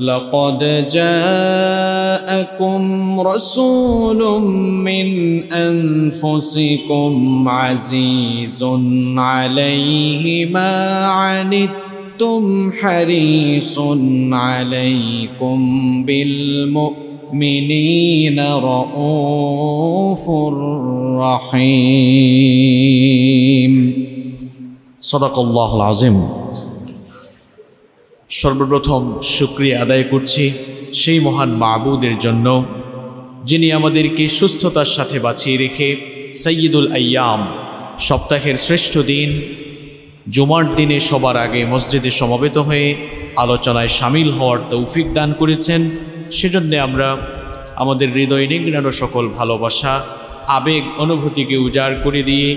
لقد جاءكم رسول من انفسكم عزيز عليه ما عنتم حريص عليكم بالمؤمنين رؤوف رحيم صدق الله العظيم সর্বপ্রথম শুক্রিয়া আদায় করছি সেই মহান মাবুদের জন্য যিনি আমাদেরকে সুস্থতার সাথে বাঁচিয়ে রেখে সৈয়দুল আয়াম সপ্তাহের শ্রেষ্ঠ দিন জুমার দিনে সবার আগে মসজিদে সমবেত হয়ে আলোচনায় সামিল হওয়ার তৌফিক দান করেছেন সেজন্যে আমরা আমাদের হৃদয় নিগ্রানো সকল ভালোবাসা আবেগ অনুভূতিকে উজাড় করে দিয়ে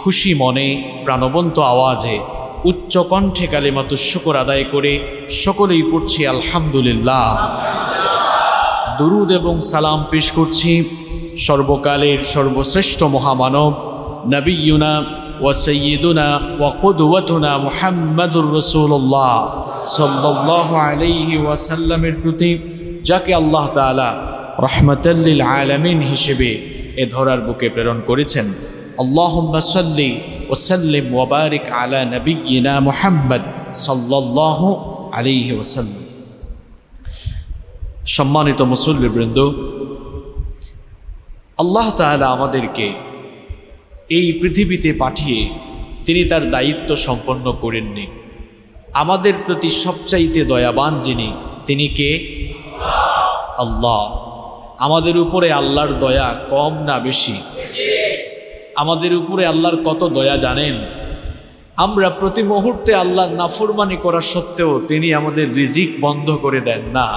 খুশি মনে প্রাণবন্ত আওয়াজে উচ্চ কণ্ঠে কালিমাতু শুকর আদায় করে সকলেই পড়ছি আলহামদুলিল্লাহ দুরুদ এবং সালাম পেশ করছি সর্বকালের সর্বশ্রেষ্ঠ মহামানব নবীনা ওয়া সৈয়দুনা ও কুদুয়াতুনা মুহাম্মাদুর রসুল্লাহ সাল্লাহ আলাইহি ওয়াসাল্লামের প্রতি যাকে আল্লাহ তালা রহমতাল্লিল আলমিন হিসেবে এ ধরার বুকে প্রেরণ করেছেন আল্লাহ সাল্লি ওসাল্লিম ওবারিক আলা নবীনা মোহাম্মদ সাল্লাহ আলিহি ওসাল্লাম সম্মানিত মুসল্লিবৃন্দ আল্লাহ তাহলে আমাদেরকে এই পৃথিবীতে পাঠিয়ে তিনি তার দায়িত্ব সম্পন্ন করেননি আমাদের প্রতি সবচাইতে দয়াবান যিনি তিনি কে আল্লাহ আমাদের উপরে আল্লাহর দয়া কম না বেশি আমাদের উপরে আল্লাহর কত দয়া জানেন আমরা প্রতি মুহূর্তে আল্লাহর নাফরমানি করা সত্ত্বেও তিনি আমাদের রিজিক বন্ধ করে দেন না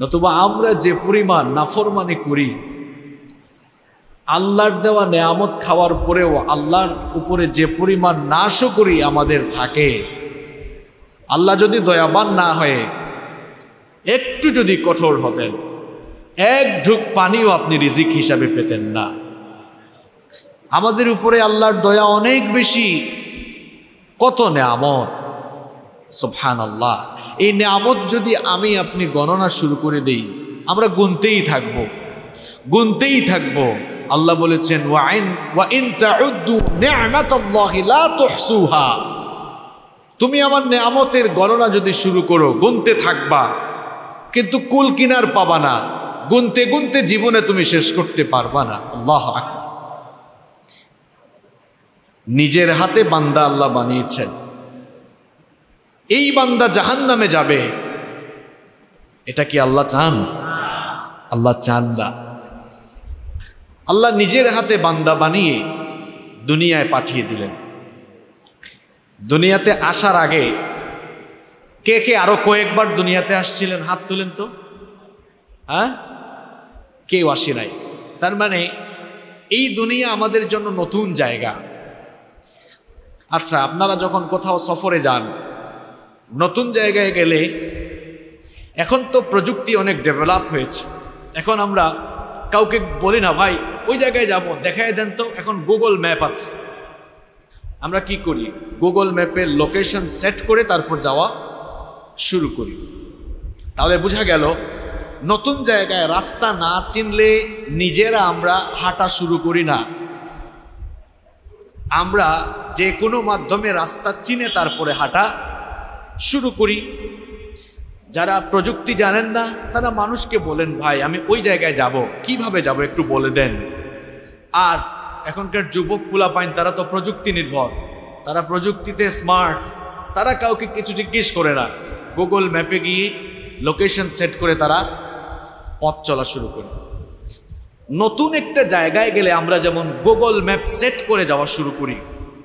নতুবা আমরা যে পরিমাণ নাফরমানি করি আল্লাহর দেওয়া নেয়ামত খাওয়ার পরেও আল্লাহর উপরে যে পরিমাণ নাশও করি আমাদের থাকে আল্লাহ যদি দয়াবান না হয়ে একটু যদি কঠোর হতেন এক ঢুক পানিও আপনি রিজিক হিসাবে পেতেন না আমাদের উপরে আল্লাহর দয়া অনেক বেশি কত নেয়ামত সোফান আল্লাহ এই নেয়ামত যদি আমি আপনি গণনা শুরু করে দেই আমরা গুনতেই থাকব গুনতেই থাকব আল্লাহ বলেছেন তুমি আমার নেয়ামতের গণনা যদি শুরু করো গুনতে থাকবা কিন্তু কুল কিনার পাবা না গুনতে গুনতে জীবনে তুমি শেষ করতে পারবা না আল্লাহ আকবর নিজের হাতে বান্দা আল্লাহ বানিয়েছেন এই বান্দা জাহান নামে যাবে এটা কি আল্লাহ চান আল্লাহ চান না আল্লাহ নিজের হাতে বান্দা বানিয়ে দুনিয়ায় পাঠিয়ে দিলেন দুনিয়াতে আসার আগে কে কে আরো কয়েকবার দুনিয়াতে আসছিলেন হাত তুলেন তো হ্যাঁ কেউ আসে নাই তার মানে এই দুনিয়া আমাদের জন্য নতুন জায়গা আচ্ছা আপনারা যখন কোথাও সফরে যান নতুন জায়গায় গেলে এখন তো প্রযুক্তি অনেক ডেভেলপ হয়েছে এখন আমরা কাউকে বলি না ভাই ওই জায়গায় যাব দেখাই দেন তো এখন গুগল ম্যাপ আছে আমরা কি করি গুগল ম্যাপে লোকেশন সেট করে তারপর যাওয়া শুরু করি তাহলে বোঝা গেল নতুন জায়গায় রাস্তা না চিনলে নিজেরা আমরা হাঁটা শুরু করি না আমরা যে কোনো মাধ্যমে রাস্তা চিনে তারপরে হাঁটা শুরু করি যারা প্রযুক্তি জানেন না তারা মানুষকে বলেন ভাই আমি ওই জায়গায় যাব কিভাবে যাব একটু বলে দেন আর এখনকার যুবক পুলা পাইন তারা তো প্রযুক্তি নির্ভর তারা প্রযুক্তিতে স্মার্ট তারা কাউকে কিছু জিজ্ঞেস করে না গুগল ম্যাপে গিয়ে লোকেশন সেট করে তারা পথ চলা শুরু করে নতুন একটা জায়গায় গেলে আমরা যেমন গুগল ম্যাপ সেট করে যাওয়া শুরু করি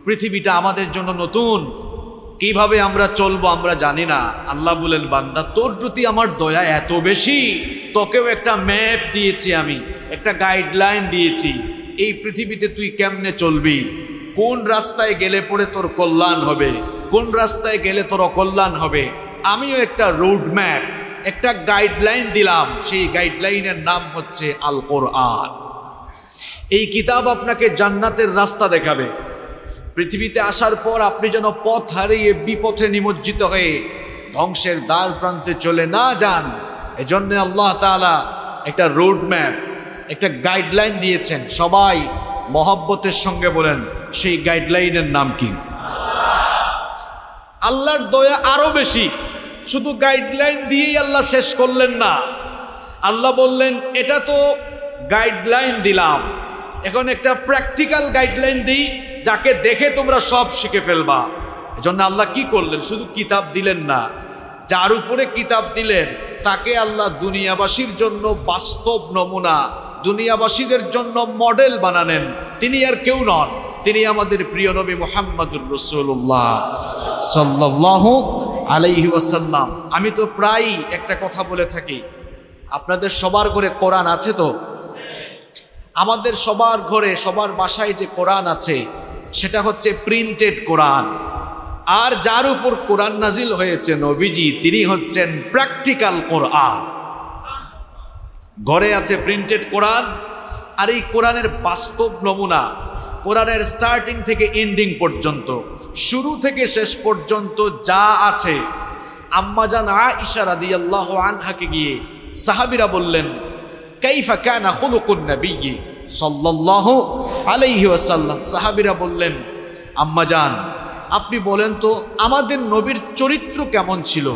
পৃথিবীটা আমাদের জন্য নতুন কিভাবে আমরা চলবো আমরা জানি না আল্লাহ বলেন বান্দা তোর প্রতি আমার দয়া এত বেশি তোকেও একটা ম্যাপ দিয়েছি আমি একটা গাইডলাইন দিয়েছি এই পৃথিবীতে তুই কেমনে চলবি কোন রাস্তায় গেলে পরে তোর কল্যাণ হবে কোন রাস্তায় গেলে তোর অকল্যাণ হবে আমিও একটা রোড ম্যাপ একটা গাইডলাইন দিলাম সেই গাইডলাইনের নাম হচ্ছে আল কোরআন এই কিতাব আপনাকে জান্নাতের রাস্তা দেখাবে পৃথিবীতে আসার পর আপনি যেন পথ হারিয়ে বিপথে নিমজ্জিত হয়ে ধ্বংসের দ্বার প্রান্তে চলে না যান এজন্য আল্লাহ তালা একটা রোড ম্যাপ একটা গাইডলাইন দিয়েছেন সবাই মহব্বতের সঙ্গে বলেন সেই গাইডলাইনের নাম কি আল্লাহর দয়া আরও বেশি শুধু গাইডলাইন দিয়েই আল্লাহ শেষ করলেন না আল্লাহ বললেন এটা তো গাইডলাইন দিলাম এখন একটা প্র্যাকটিক্যাল গাইডলাইন দিই যাকে দেখে তোমরা সব শিখে ফেলবা এজন্য আল্লাহ কি করলেন শুধু কিতাব দিলেন না যার উপরে কিতাব দিলেন তাকে আল্লাহ দুনিয়াবাসীর জন্য বাস্তব নমুনা দুনিয়াবাসীদের জন্য মডেল বানালেন তিনি আর কেউ নন তিনি আমাদের প্রিয় নবী মোহাম্মদুর রসুল্লাহ সাল্লাহ আলাইহি ওয়াসাল্লাম আমি তো প্রায়ই একটা কথা বলে থাকি আপনাদের সবার ঘরে কোরআন আছে তো আমাদের সবার ঘরে সবার বাসায় যে কোরআন আছে সেটা হচ্ছে প্রিন্টেড কোরআন আর যার উপর কোরআন নাজিল হয়েছে নবীজি তিনি হচ্ছেন প্র্যাকটিক্যাল কোরআন ঘরে আছে প্রিন্টেড কোরআন আর এই কোরআনের বাস্তব নমুনা কোরআনের স্টার্টিং থেকে এন্ডিং পর্যন্ত শুরু থেকে শেষ পর্যন্ত যা আছে আম্মাজান আ ইশারা দিয়ে আল্লাহ আনহাকে গিয়ে সাহাবিরা বললেন কাইফা কানা হলুকুন্নবী সাল্লাহ আলাইহি আসাল্লাম সাহাবিরা বললেন আম্মাজান আপনি বলেন তো আমাদের নবীর চরিত্র কেমন ছিল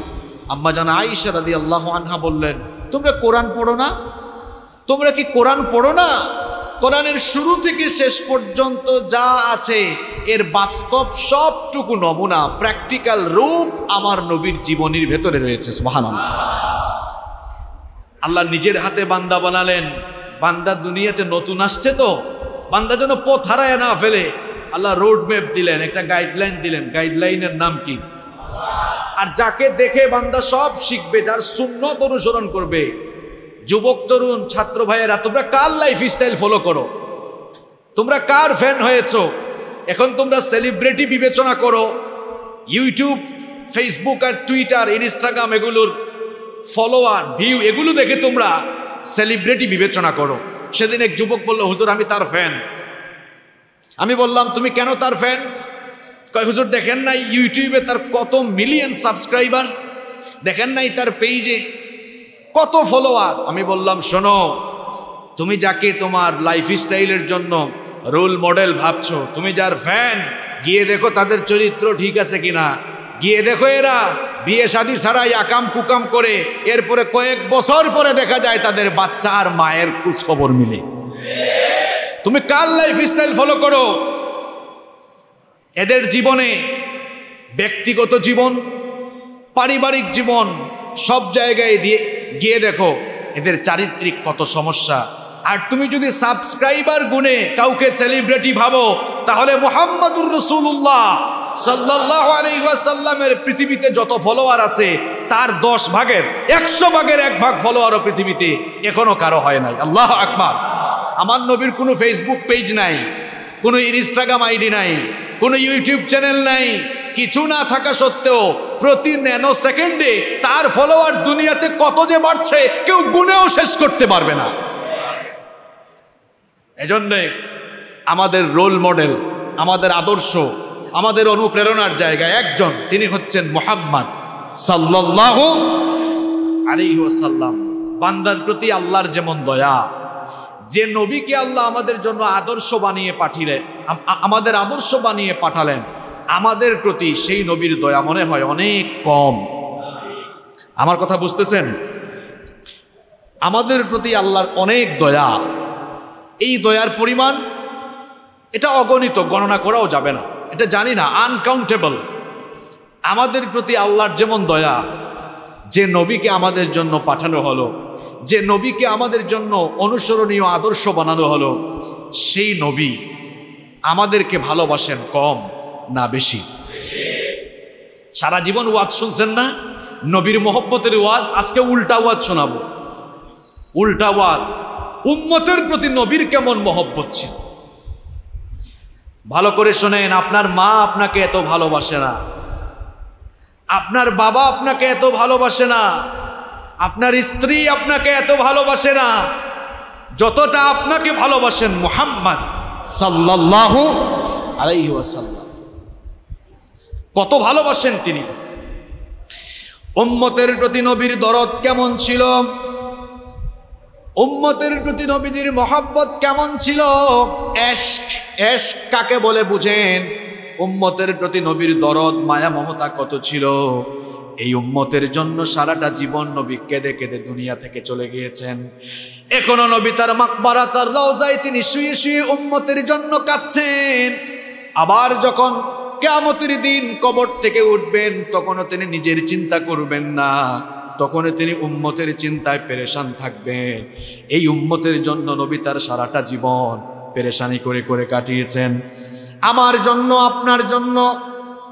আম্মাজান আইসা রাদি আল্লাহ আনহা বললেন তোমরা কোরআন পড়ো না তোমরা কি কোরআন পড়ো না কোরআনের শুরু থেকে শেষ পর্যন্ত যা আছে এর বাস্তব সবটুকু নমুনা প্র্যাকটিক্যাল রূপ আমার নবীর জীবনের ভেতরে রয়েছে সুবহানাল্লাহ আল্লাহ নিজের হাতে বান্দা বানালেন বান্দা দুনিয়াতে নতুন আসছে তো বান্দা যেন পথ হারায় না ফেলে আল্লাহ রোড ম্যাপ দিলেন একটা গাইডলাইন দিলেন গাইডলাইনের নাম কি আর যাকে দেখে বান্দা সব শিখবে যার সুন্নত অনুসরণ করবে যুবক তরুণ ছাত্র ভাইয়েরা তোমরা কার লাইফ স্টাইল ফলো করো তোমরা কার ফ্যান হয়েছ এখন তোমরা সেলিব্রিটি বিবেচনা করো ইউটিউব ফেসবুক আর টুইটার ইনস্টাগ্রাম এগুলোর ফলোয়ার ভিউ এগুলো দেখে তোমরা সেলিব্রিটি বিবেচনা করো সেদিন এক যুবক বলল হুজুর আমি তার ফ্যান আমি বললাম তুমি কেন তার ফ্যান কয় হুজুর দেখেন নাই ইউটিউবে তার কত মিলিয়ন সাবস্ক্রাইবার দেখেন নাই তার পেজে কত ফলোয়ার আমি বললাম শোনো তুমি যাকে তোমার লাইফ স্টাইলের জন্য রোল মডেল ভাবছো তুমি যার ফ্যান গিয়ে দেখো তাদের চরিত্র ঠিক আছে কিনা গিয়ে দেখো এরা বিয়ে শাদি ছাড়াই আকাম কুকাম করে এরপরে কয়েক বছর পরে দেখা যায় তাদের বাচ্চা আর মায়ের খোঁজ খবর মিলে তুমি কার লাইফ স্টাইল ফলো করো এদের জীবনে ব্যক্তিগত জীবন পারিবারিক জীবন সব জায়গায় দিয়ে গিয়ে দেখো এদের চারিত্রিক কত সমস্যা আর তুমি যদি সাবস্ক্রাইবার গুণে কাউকে সেলিব্রিটি ভাবো তাহলে মোহাম্মদুর রসুল্লাহ সাল্লাহ আলহিহাসাল্লামের পৃথিবীতে যত ফলোয়ার আছে তার দশ ভাগের একশো ভাগের এক ভাগ ফলোয়ারও পৃথিবীতে এখনও কারো হয় নাই আল্লাহ আকবার আমার নবীর কোনো ফেসবুক পেজ নাই কোনো ইনস্টাগ্রাম আইডি নাই কোনো ইউটিউব চ্যানেল নাই কিছু না থাকা সত্ত্বেও প্রতি ন্যানো সেকেন্ডে তার ফলোয়ার দুনিয়াতে কত যে বাড়ছে কেউ গুণেও শেষ করতে পারবে না এজন্যে আমাদের রোল মডেল আমাদের আদর্শ আমাদের অনুপ্রেরণার জায়গায় একজন তিনি হচ্ছেন মোহাম্মদ সাল্লাহ ওসাল্লাম বান্দার প্রতি আল্লাহর যেমন দয়া যে নবীকে আল্লাহ আমাদের জন্য আদর্শ বানিয়ে পাঠিলেন আমাদের আদর্শ বানিয়ে পাঠালেন আমাদের প্রতি সেই নবীর দয়া মনে হয় অনেক কম আমার কথা বুঝতেছেন আমাদের প্রতি আল্লাহর অনেক দয়া এই দয়ার পরিমাণ এটা অগণিত গণনা করাও যাবে না এটা জানি না আনকাউন্টেবল আমাদের প্রতি আল্লাহর যেমন দয়া যে নবীকে আমাদের জন্য পাঠানো হলো যে নবীকে আমাদের জন্য অনুসরণীয় আদর্শ বানানো হলো সেই নবী আমাদেরকে ভালোবাসেন কম না বেশি সারা জীবন ওয়াজ শুনছেন না নবীর মোহব্বতের ওয়াজ আজকে উল্টা ওয়াজ শোনাবো উল্টা ওয়াজ উম্মতের প্রতি নবীর কেমন মহব্বত ছিল ভালো করে শোনেন আপনার মা আপনাকে এত ভালোবাসে না আপনার বাবা আপনাকে এত ভালোবাসে না আপনার স্ত্রী আপনাকে এত ভালোবাসে না যতটা আপনাকে ভালোবাসেন মোহাম্মদ সাল্লাহ আলাইহাসাল্লাম কত ভালোবাসেন তিনি উম্মতের প্রতি নবীর দরদ কেমন ছিল উম্মতের প্রতি নবীজির মহাব্বত কেমন ছিল এশক এশক কাকে বলে বুঝেন উম্মতের প্রতি নবীর দরদ মায়া মমতা কত ছিল এই উম্মতের জন্য সারাটা জীবন নবী কেঁদে কেঁদে দুনিয়া থেকে চলে গিয়েছেন এখনো নবী তার মাকবারা তার রওজায় তিনি শুয়ে শুয়ে উম্মতের জন্য কাঁদছেন আবার যখন কেমতের দিন কবর থেকে উঠবেন তখনও তিনি নিজের চিন্তা করবেন না তখনও তিনি উম্মতের চিন্তায় পেরেশান থাকবেন এই উম্মতের জন্য নবী তার সারাটা জীবন পেরেশানি করে করে কাটিয়েছেন আমার জন্য আপনার জন্য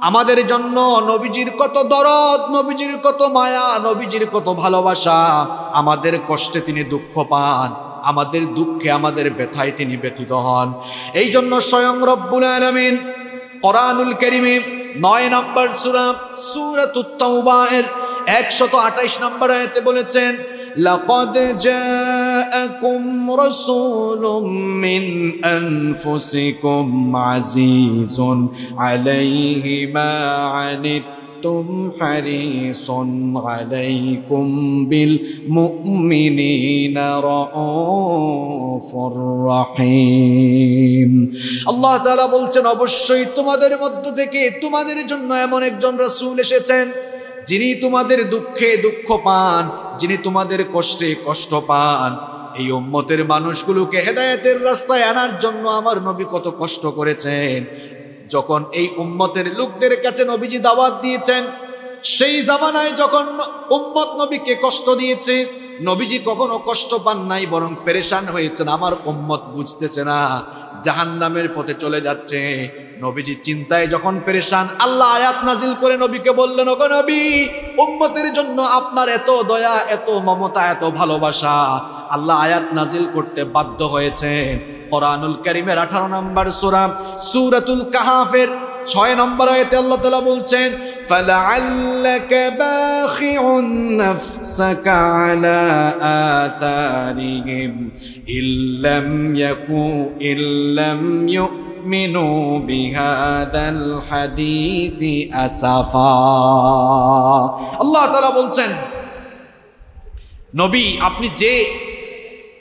আমাদের জন্য নবীজির কত দরদ নবীজির কত মায়া নবীজির কত ভালোবাসা আমাদের কষ্টে তিনি দুঃখ পান আমাদের দুঃখে আমাদের ব্যথায় তিনি ব্যথিত হন এই জন্য স্বয়ং রব্বুল আলমিন কোরআনুল করিমে নয় নম্বর সুরা সুরাত উত্তমায়ের একশত আঠাইশ নম্বর আয়তে বলেছেন لقد جاءكم رسول من أنفسكم عزيز عليه ما عنتم أنتم حريص عليكم بالمؤمنين رؤوف رحيم আল্লাহ তাআলা বলছেন অবশ্যই তোমাদের মধ্য থেকে তোমাদের জন্য এমন একজন রাসূল এসেছেন যিনি তোমাদের দুঃখে দুঃখ পান যিনি তোমাদের কষ্টে কষ্ট পান এই উম্মতের মানুষগুলোকে হেদায়েতের রাস্তায় আনার জন্য আমার নবী কত কষ্ট করেছেন যখন এই উম্মতের লোকদের কাছে নবীজি দাওয়াত দিয়েছেন সেই জামানায় যখন উম্মত নবীকে কষ্ট দিয়েছে নবীজি কখনো কষ্ট পান নাই বরং পেরেশান হয়েছেন আমার উম্মত বুঝতেছে না জাহান নামের পথে চলে যাচ্ছে নবীজি চিন্তায় যখন পেরেশান আল্লাহ আয়াত নাজিল করে নবীকে বললেন ওগো নবী উম্মতের জন্য আপনার এত দয়া এত মমতা এত ভালোবাসা আল্লাহ আয়াত নাজিল করতে বাধ্য হয়েছেন কোরআনুল করিমের আঠারো নম্বর সুরা সুরাতুল কাহাফের ছয় নম্বর আয়তে আল্লাহ তালা বলছেন فلعلك باخع نفسك على آثارهم إن لم يكن إن لم يؤمنوا بهذا الحديث أسفا বলছেন নবী আপনি যে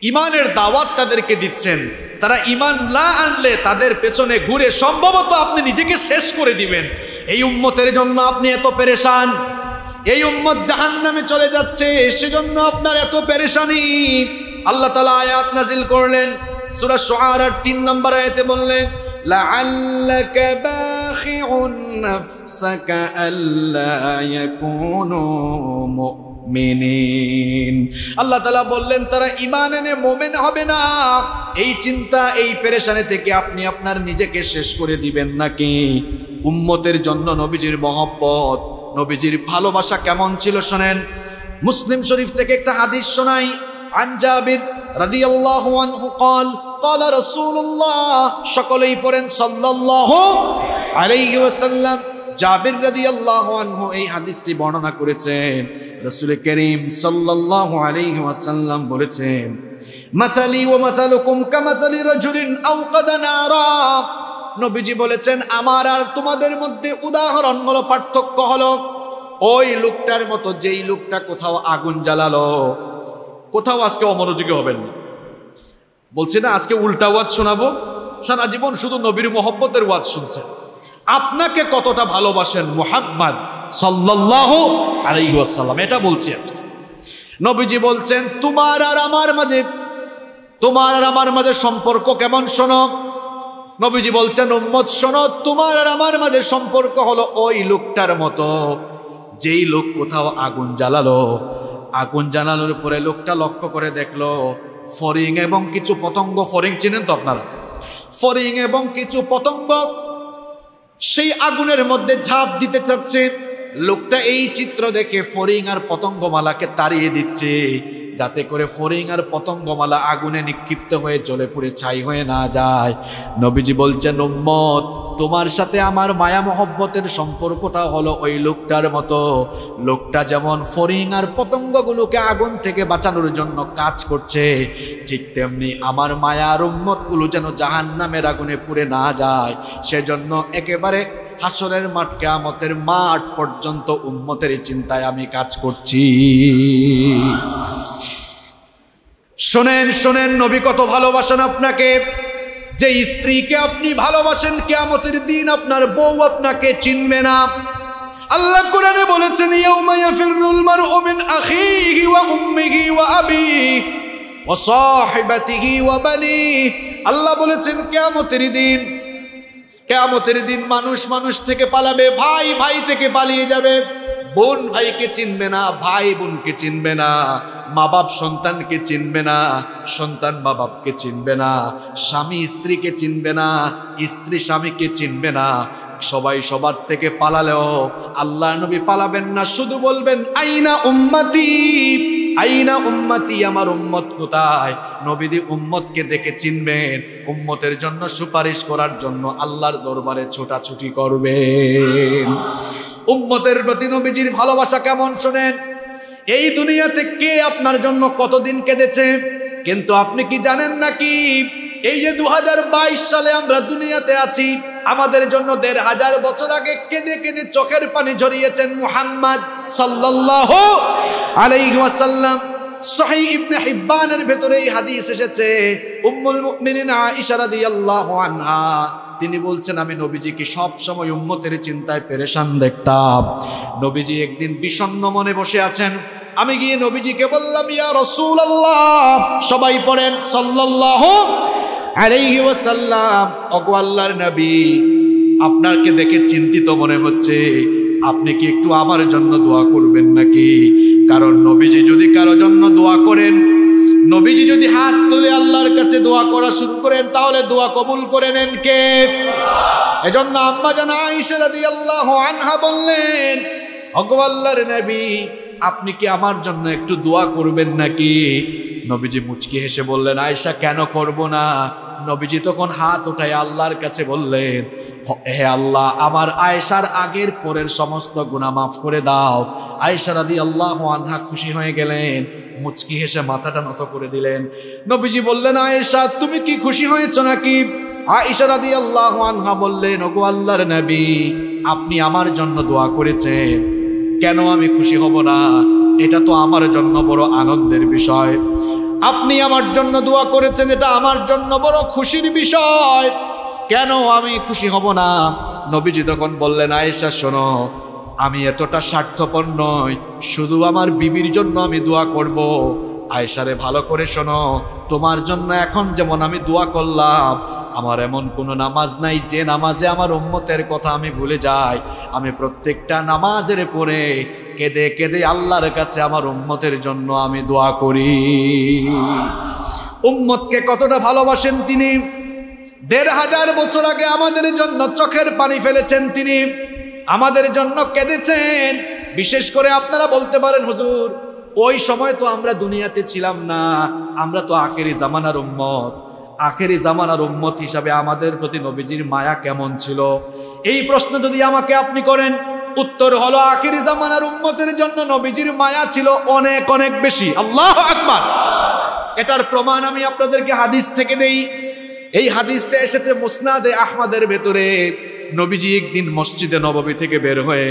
ইমানের দাওয়াত তাদেরকে দিচ্ছেন তারা ইমান না আনলে তাদের পেছনে ঘুরে সম্ভবত আপনি নিজেকে শেষ করে দিবেন এই উম্মতের জন্য আপনি এত পেরেশান এই উম্মত জাহান নামে চলে যাচ্ছে সেজন্য আপনার এত পেরেশানি আল্লাহ তালা আয়াত নাজিল করলেন সুরা সোহার আর তিন নম্বর আয়াতে বললেন لعلك باخع মেনেন আল্লাহ তালা বললেন তারা ইমান এনে মোমেন হবে না এই চিন্তা এই পেরেশানি থেকে আপনি আপনার নিজেকে শেষ করে দিবেন নাকি উম্মতের জন্য নবীজির মহব্বত নবীজির ভালোবাসা কেমন ছিল শোনেন মুসলিম শরীফ থেকে একটা হাদিস শোনাই আঞ্জাবির রাদি আল্লাহ কল কল رسول সকলেই পড়েন সাল্লাল্লাহু আলাইহি জাবির রাদিয়াল্লাহু আল্লাহ এই হাদিসটি বর্ণনা করেছেন রসুল করিম সাল্লাহ আলাইহি ওয়াসাল্লাম বলেছেন মাসালি ও মাসালুকুম কামাসালি রাজুলিন আওকাদা নারা নবীজি বলেছেন আমার আর তোমাদের মধ্যে উদাহরণ হলো পার্থক্য হলো ওই লোকটার মতো যেই লোকটা কোথাও আগুন জ্বালালো কোথাও আজকে অমনোযোগী হবেন না বলছি না আজকে উল্টা ওয়াজ শোনাবো সারা জীবন শুধু নবীর মহব্বতের ওয়াজ শুনছেন আপনাকে কতটা ভালোবাসেন মোহাম্মদ সাল্লাহ আলাইসাল্লাম এটা বলছি আজকে নবীজি বলছেন তোমার আর আমার মাঝে তোমার আর আমার মাঝে সম্পর্ক কেমন শোনো নবীজি বলছেন উম্মদ শোনো তোমার আর আমার মাঝে সম্পর্ক হলো ওই লোকটার মতো যেই লোক কোথাও আগুন জ্বালালো আগুন জ্বালানোর পরে লোকটা লক্ষ্য করে দেখলো ফরিং এবং কিছু পতঙ্গ ফরিং চিনেন তো আপনারা ফরিং এবং কিছু পতঙ্গ সেই আগুনের মধ্যে ঝাঁপ দিতে চাচ্ছে লোকটা এই চিত্র দেখে ফরিং আর পতঙ্গমালাকে তাড়িয়ে দিচ্ছে যাতে করে ফরিং আর পতঙ্গমালা আগুনে নিক্ষিপ্ত হয়ে জলে পুড়ে ছাই হয়ে না যায় নবীজি বলছেন উম্মত তোমার সাথে আমার মায়া মহব্বতের সম্পর্কটা হলো ওই লোকটার মতো লোকটা যেমন ফরিং আর পতঙ্গগুলোকে আগুন থেকে বাঁচানোর জন্য কাজ করছে ঠিক তেমনি আমার মায়া উম্মতগুলো যেন জাহান নামের আগুনে পুড়ে না যায় সেজন্য একেবারে হাসরের মাঠ কেয়ামতের মাঠ পর্যন্ত উম্মতের চিন্তায় আমি কাজ করছি শোনেন শোনেন নবী কত ভালোবাসেন আপনাকে যে স্ত্রীকে আপনি ভালোবাসেন কেয়ামতের দিন আপনার বউ আপনাকে চিনবে না আল্লাহ কোরআনে বলেছেন ইয়াউমা ইয়াফিরুল মারউ আখিহি ওয়া উম্মিহি ওয়া আবিহি ওয়া সাহিবাতিহি ওয়া বানিহি আল্লাহ বলেছেন কিয়ামতের দিন কেয়ামতের দিন মানুষ মানুষ থেকে পালাবে ভাই ভাই থেকে পালিয়ে যাবে বোন ভাইকে চিনবে না ভাই বোনকে চিনবে না মা বাপ সন্তানকে চিনবে না সন্তান মা বাপকে চিনবে না স্বামী স্ত্রীকে চিনবে না স্ত্রী স্বামীকে চিনবে না সবাই সবার থেকে পালালেও আল্লাহ নবী পালাবেন না শুধু বলবেন আইনা উম্মাদী আইনা উম্মাতি আমার উম্মত কোথায় নবীদি উম্মতকে দেখে চিনবেন উম্মতের জন্য সুপারিশ করার জন্য আল্লাহর দরবারে ছোটাছুটি করবেন উম্মতের প্রতি নবীজির ভালোবাসা কেমন শোনেন এই দুনিয়াতে কে আপনার জন্য কতদিন কেঁদেছে কিন্তু আপনি কি জানেন নাকি এই যে দু সালে আমরা দুনিয়াতে আছি আমাদের জন্য দেড় হাজার বছর আগে কেঁদে কেঁদে চোখের পানি ঝরিয়েছেন মুহাম্মদ সাল্লাল্লাহু আলাইহাসাল্লাম সহি ইবনে হিব্বানের ভেতরে এই হাদিস এসেছে উম্মুল মুমিনিন আয়েশা রাদিয়াল্লাহু আনহা তিনি বলছেন আমি নবীজিকে সব সময় উম্মতের চিন্তায় পেরেশান দেখতাম নবীজি একদিন বিষণ্ন মনে বসে আছেন আমি গিয়ে নবীজিকে বললাম ইয়া রাসূলুল্লাহ সবাই পড়েন সাল্লাল্লাহু আলাইহি ওয়াসাল্লাম ওগো আল্লাহর নবী আপনাকে দেখে চিন্তিত মনে হচ্ছে আপনি কি একটু আমার জন্য দোয়া করবেন নাকি কারণ নবীজি যদি কারো জন্য দোয়া করেন নবীজি যদি হাত তুলে আল্লাহর কাছে দোয়া করা শুরু করেন তাহলে দোয়া কবুল করে নেন কে এজন্য আম্মা জানা ইশারা আল্লাহ আনহা বললেন অগ্লার নবী আপনি কি আমার জন্য একটু দোয়া করবেন নাকি নবীজি মুচকি হেসে বললেন আয়সা কেন করব না নবীজি তখন হাত উঠায় আল্লাহর কাছে বললেন হে আল্লাহ আমার আয়েশার আগের পরের সমস্ত গুণা মাফ করে দাও আয়সার আদি আল্লাহ আনহা খুশি হয়ে গেলেন মুচকি হেসে মাথাটা নত করে দিলেন নবীজি বললেন আয়েশা তুমি কি খুশি হয়েছ নাকি আয়সার আদি আল্লাহ আনহা বললেন ওগো আল্লাহর নবী আপনি আমার জন্য দোয়া করেছেন কেন আমি খুশি হব না এটা তো আমার জন্য বড় আনন্দের বিষয় আপনি আমার জন্য দোয়া করেছেন এটা আমার জন্য বড় খুশির বিষয় কেন আমি খুশি হব না নবীজি তখন বললেন আয়েশা শোনো আমি এতটা স্বার্থপর নয় শুধু আমার বিবির জন্য আমি দোয়া করব আয়েশারে ভালো করে শোনো তোমার জন্য এখন যেমন আমি দোয়া করলাম আমার এমন কোনো নামাজ নাই যে নামাজে আমার উম্মতের কথা আমি ভুলে যাই আমি প্রত্যেকটা নামাজের পরে কেঁদে কেঁদে আল্লাহর কাছে আমার উম্মতের জন্য আমি দোয়া করি উম্মতকে কতটা ভালোবাসেন তিনি দেড় হাজার বছর আগে আমাদের জন্য চোখের পানি ফেলেছেন তিনি আমাদের জন্য কেঁদেছেন বিশেষ করে আপনারা বলতে পারেন হুজুর ওই সময় তো আমরা দুনিয়াতে ছিলাম না আমরা তো আখেরি জামানার উম্মত আখেরি জামানার উম্মত হিসাবে আমাদের প্রতি নবীজির মায়া কেমন ছিল এই প্রশ্ন যদি আমাকে আপনি করেন উত্তর হলো আখিরি জামানার উন্মতের জন্য নবীজির মায়া ছিল অনেক অনেক বেশি আল্লাহ আকবার এটার প্রমাণ আমি আপনাদেরকে হাদিস থেকে দেই এই হাদিসটা এসেছে মুসনাদে আহমাদের ভেতরে নবীজি একদিন মসজিদে নববী থেকে বের হয়ে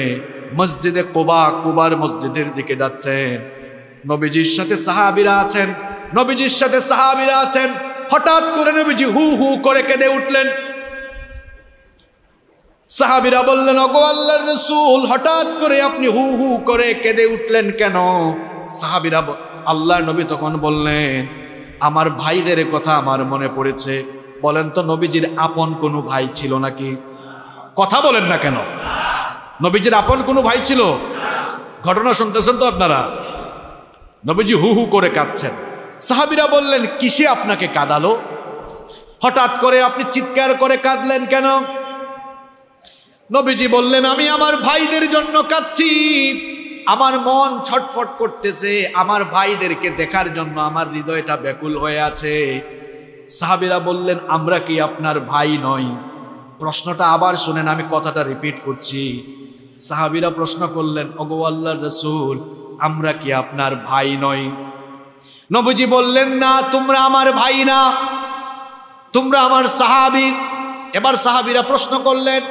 মসজিদে কোবা কুবার মসজিদের দিকে যাচ্ছেন নবীজির সাথে সাহাবিরা আছেন নবীজির সাথে সাহাবিরা আছেন হঠাৎ করে নবীজি হু হু করে কেঁদে উঠলেন সাহাবিরা বললেন অগো আল্লাহর রসুল হঠাৎ করে আপনি হু হু করে কেঁদে উঠলেন কেন সাহাবিরা আল্লাহ নবী তখন বললেন আমার ভাইদের কথা আমার মনে পড়েছে বলেন তো নবীজির আপন কোনো ভাই ছিল নাকি কথা বলেন না কেন নবীজির আপন কোনো ভাই ছিল ঘটনা শুনতেছেন তো আপনারা নবীজি হু হু করে কাঁদছেন সাহাবিরা বললেন কিসে আপনাকে কাঁদালো হঠাৎ করে আপনি চিৎকার করে কাঁদলেন কেন নবীজি বললেন আমি আমার ভাইদের জন্য কাঁদছি আমার মন ছটফট করতেছে আমার ভাইদেরকে দেখার জন্য আমার হৃদয়টা ব্যাকুল হয়ে আছে সাহাবিরা বললেন আমরা কি আপনার ভাই নই প্রশ্নটা আবার শুনেন আমি কথাটা রিপিট করছি সাহাবিরা প্রশ্ন করলেন অগো আল্লাহ রসুল আমরা কি আপনার ভাই নই নবীজি বললেন না তোমরা আমার ভাই না তোমরা আমার সাহাবি এবার সাহাবিরা প্রশ্ন করলেন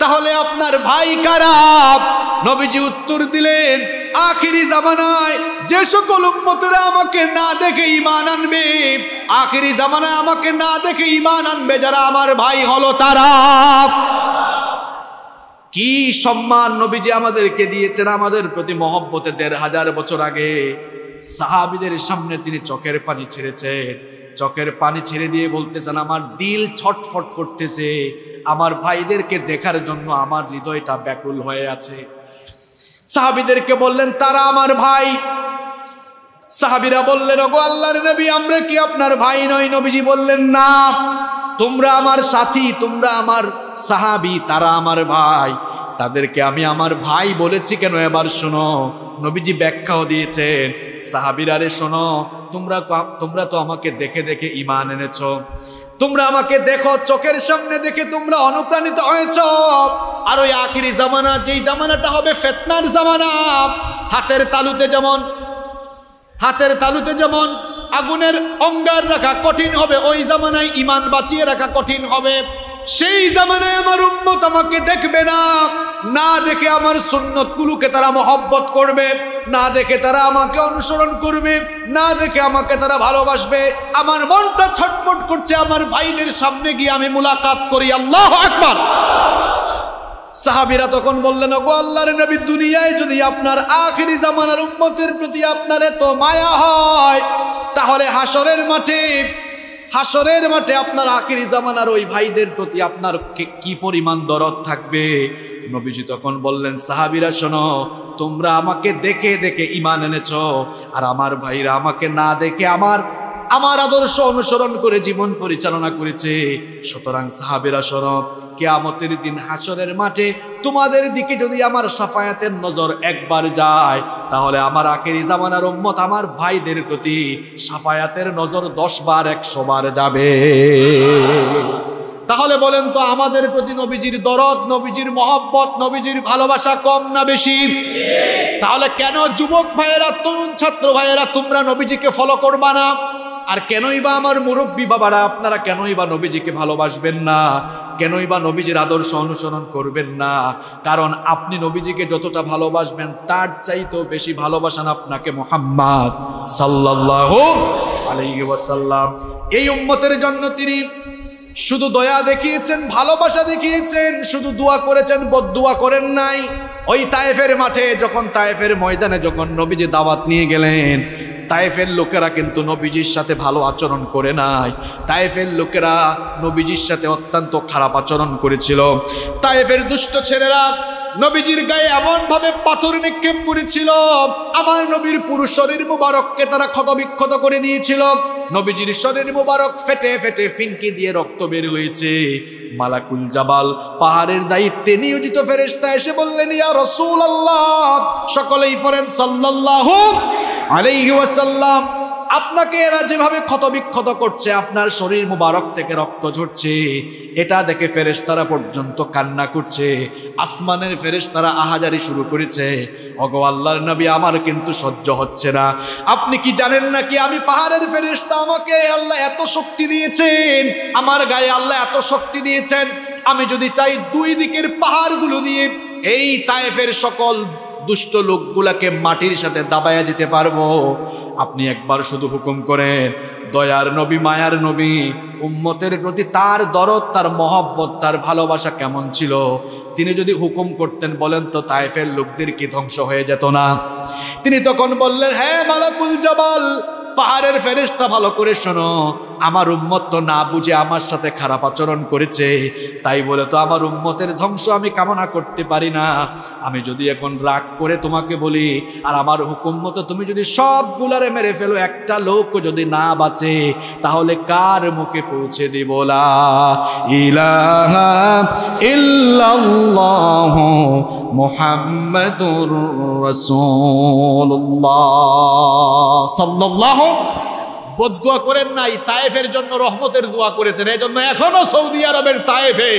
তাহলে আপনার ভাই খারাপ নবীজি উত্তর দিলেন আখিরি জামানায় যে সকল উম্মতেরা আমাকে না দেখে ইমান আনবে আখিরি জামানায় আমাকে না দেখে ইমান আনবে যারা আমার ভাই হলো তারা কি সম্মান নবীজি আমাদেরকে দিয়েছেন আমাদের প্রতি মহব্বতে দেড় হাজার বছর আগে সাহাবিদের সামনে তিনি চোখের পানি ছেড়েছেন চকের পানি ছেড়ে দিয়ে বলতেছেন আমার দিল ছটফট করতেছে আমার ভাইদেরকে দেখার জন্য আমার হৃদয়টা ব্যাকুল হয়ে আছে সাহাবিদেরকে বললেন তারা আমার ভাই সাহাবিরা বললেন ওগো আল্লাহর নবী আমরা কি আপনার ভাই নই নবীজি বললেন না তোমরা আমার সাথী তোমরা আমার সাহাবি তারা আমার ভাই তাদেরকে আমি আমার ভাই বলেছি কেন এবার শোনো নবীজি ব্যাখ্যাও দিয়েছেন সাহাবিরারে শোনো তোমরা তোমরা তো আমাকে দেখে দেখে ইমান এনেছ তোমরা আমাকে দেখো চোখের সামনে দেখে তোমরা অনুপ্রাণিত হয়েছ আর ওই আখিরি জামানা যেই জামানাটা হবে ফেতনার জামানা হাতের তালুতে যেমন হাতের তালুতে যেমন আগুনের অঙ্গার রাখা কঠিন হবে ওই জামানায় ইমান বাঁচিয়ে রাখা কঠিন হবে সেই জামানায় আমার উন্মত আমাকে দেখবে না না দেখে আমার গুলোকে তারা মহব্বত করবে না দেখে তারা আমাকে অনুসরণ করবে না দেখে আমাকে তারা ভালোবাসবে আমার মনটা ছটপট করছে আমার ভাইদের সামনে গিয়ে আমি মুলাকাত করি আল্লাহ আকবার সাহাবিরা তখন বললেন গো আল্লাহর নবী দুনিয়ায় যদি আপনার আখেরি জামানার উম্মতের প্রতি আপনার এত মায়া হয় তাহলে হাসরের মাঠে হাসরের মাঠে আপনার আখিরি জামানার ওই ভাইদের প্রতি আপনার কি পরিমাণ দরদ থাকবে নবীজি তখন বললেন সাহাবিরা শোনো তোমরা আমাকে দেখে দেখে ইমান এনেছ আর আমার ভাইরা আমাকে না দেখে আমার আমার আদর্শ অনুসরণ করে জীবন পরিচালনা করেছে সুতরাং সাহাবেরা সরব কেয়ামতের দিন হাসরের মাঠে তোমাদের দিকে যদি আমার সাফায়াতের নজর একবার যায় তাহলে আমার আখের জামানার উম্মত আমার ভাইদের প্রতি সাফায়াতের নজর দশ বার একশো বার যাবে তাহলে বলেন তো আমাদের প্রতি নবীজির দরদ নবীজির মহব্বত নবীজির ভালোবাসা কম না বেশি তাহলে কেন যুবক ভাইয়েরা তরুণ ছাত্র ভাইয়েরা তোমরা নবীজিকে ফলো করবা না আর কেনই বা আমার মুরব্বী বাবারা আপনারা কেনই বা নবীজিকে ভালোবাসবেন না কেনই বা নবীজির আদর্শ অনুসরণ করবেন না কারণ আপনি নবীজিকে যতটা ভালোবাসবেন তার চাইতেও বেশি ভালোবাসান আপনাকে মোহাম্মদ সাল্লাহ আলহি এই উম্মতের জন্য তিনি শুধু দয়া দেখিয়েছেন ভালোবাসা দেখিয়েছেন শুধু দোয়া করেছেন বদুয়া করেন নাই ওই তায়েফের মাঠে যখন তায়েফের ময়দানে যখন নবীজি দাওয়াত নিয়ে গেলেন তাইফের লোকেরা কিন্তু নবীজির সাথে ভালো আচরণ করে নাই তাইফের লোকেরা নবীজির সাথে অত্যন্ত খারাপ আচরণ করেছিল তাইফের দুষ্ট ছেলেরা নবীজির গায়ে এমনভাবে পাথর নিক্ষেপ করেছিল আমার নবীর পুরুষ শরীর মুবারককে তারা ক্ষতবিক্ষত করে দিয়েছিল নবীজির শরীর মুবারক ফেটে ফেটে ফিনকি দিয়ে রক্ত বের হয়েছে মালাকুল জাবাল পাহাড়ের দায়িত্বে নিয়োজিত ফেরেস্তা এসে বললেন ইয়া রসুল আল্লাহ সকলেই পড়েন সাল্লাল্লাহু আলাইহি ওয়াসাল্লাম আপনাকে এরা যেভাবে ক্ষতবিক্ষত করছে আপনার শরীর মুবারক থেকে রক্ত ঝরছে এটা দেখে ফেরেশতারা পর্যন্ত কান্না করছে আসমানের ফেরেশতারা আহাজারি শুরু করেছে অগো আল্লাহর নবী আমার কিন্তু সহ্য হচ্ছে না আপনি কি জানেন না কি আমি পাহাড়ের ফেরেশতা আমাকে আল্লাহ এত শক্তি দিয়েছেন আমার গায়ে আল্লাহ এত শক্তি দিয়েছেন আমি যদি চাই দুই দিকের পাহাড়গুলো দিয়ে এই তায়েফের সকল দুষ্ট লোকগুলাকে মাটির সাথে দাবাইয়া দিতে পারবো আপনি একবার শুধু হুকুম করেন দয়ার নবী মায়ার নবী উম্মতের প্রতি তার দরদ তার মহব্বত তার ভালোবাসা কেমন ছিল তিনি যদি হুকুম করতেন বলেন তো তাইফের লোকদের কি ধ্বংস হয়ে যেত না তিনি তখন বললেন হ্যাঁ মালাকুল জবাল পাহাড়ের ফেরিস্তা ভালো করে শোনো আমার উম্মত তো না বুঝে আমার সাথে খারাপ আচরণ করেছে তাই বলে তো আমার উম্মতের ধ্বংস আমি কামনা করতে পারি না আমি যদি এখন রাগ করে তোমাকে বলি আর আমার হুকুম মতো তুমি যদি সবগুলারে মেরে ফেলো একটা লোক যদি না বাঁচে তাহলে কার মুখে পৌঁছে দিব ইলাহা ইল্লাল্লাহ মুহাম্মাদুর হোক বদুয়া করেন নাই তায়েফের জন্য রহমতের দোয়া করেছেন এই জন্য এখনো সৌদি আরবের তায়েফে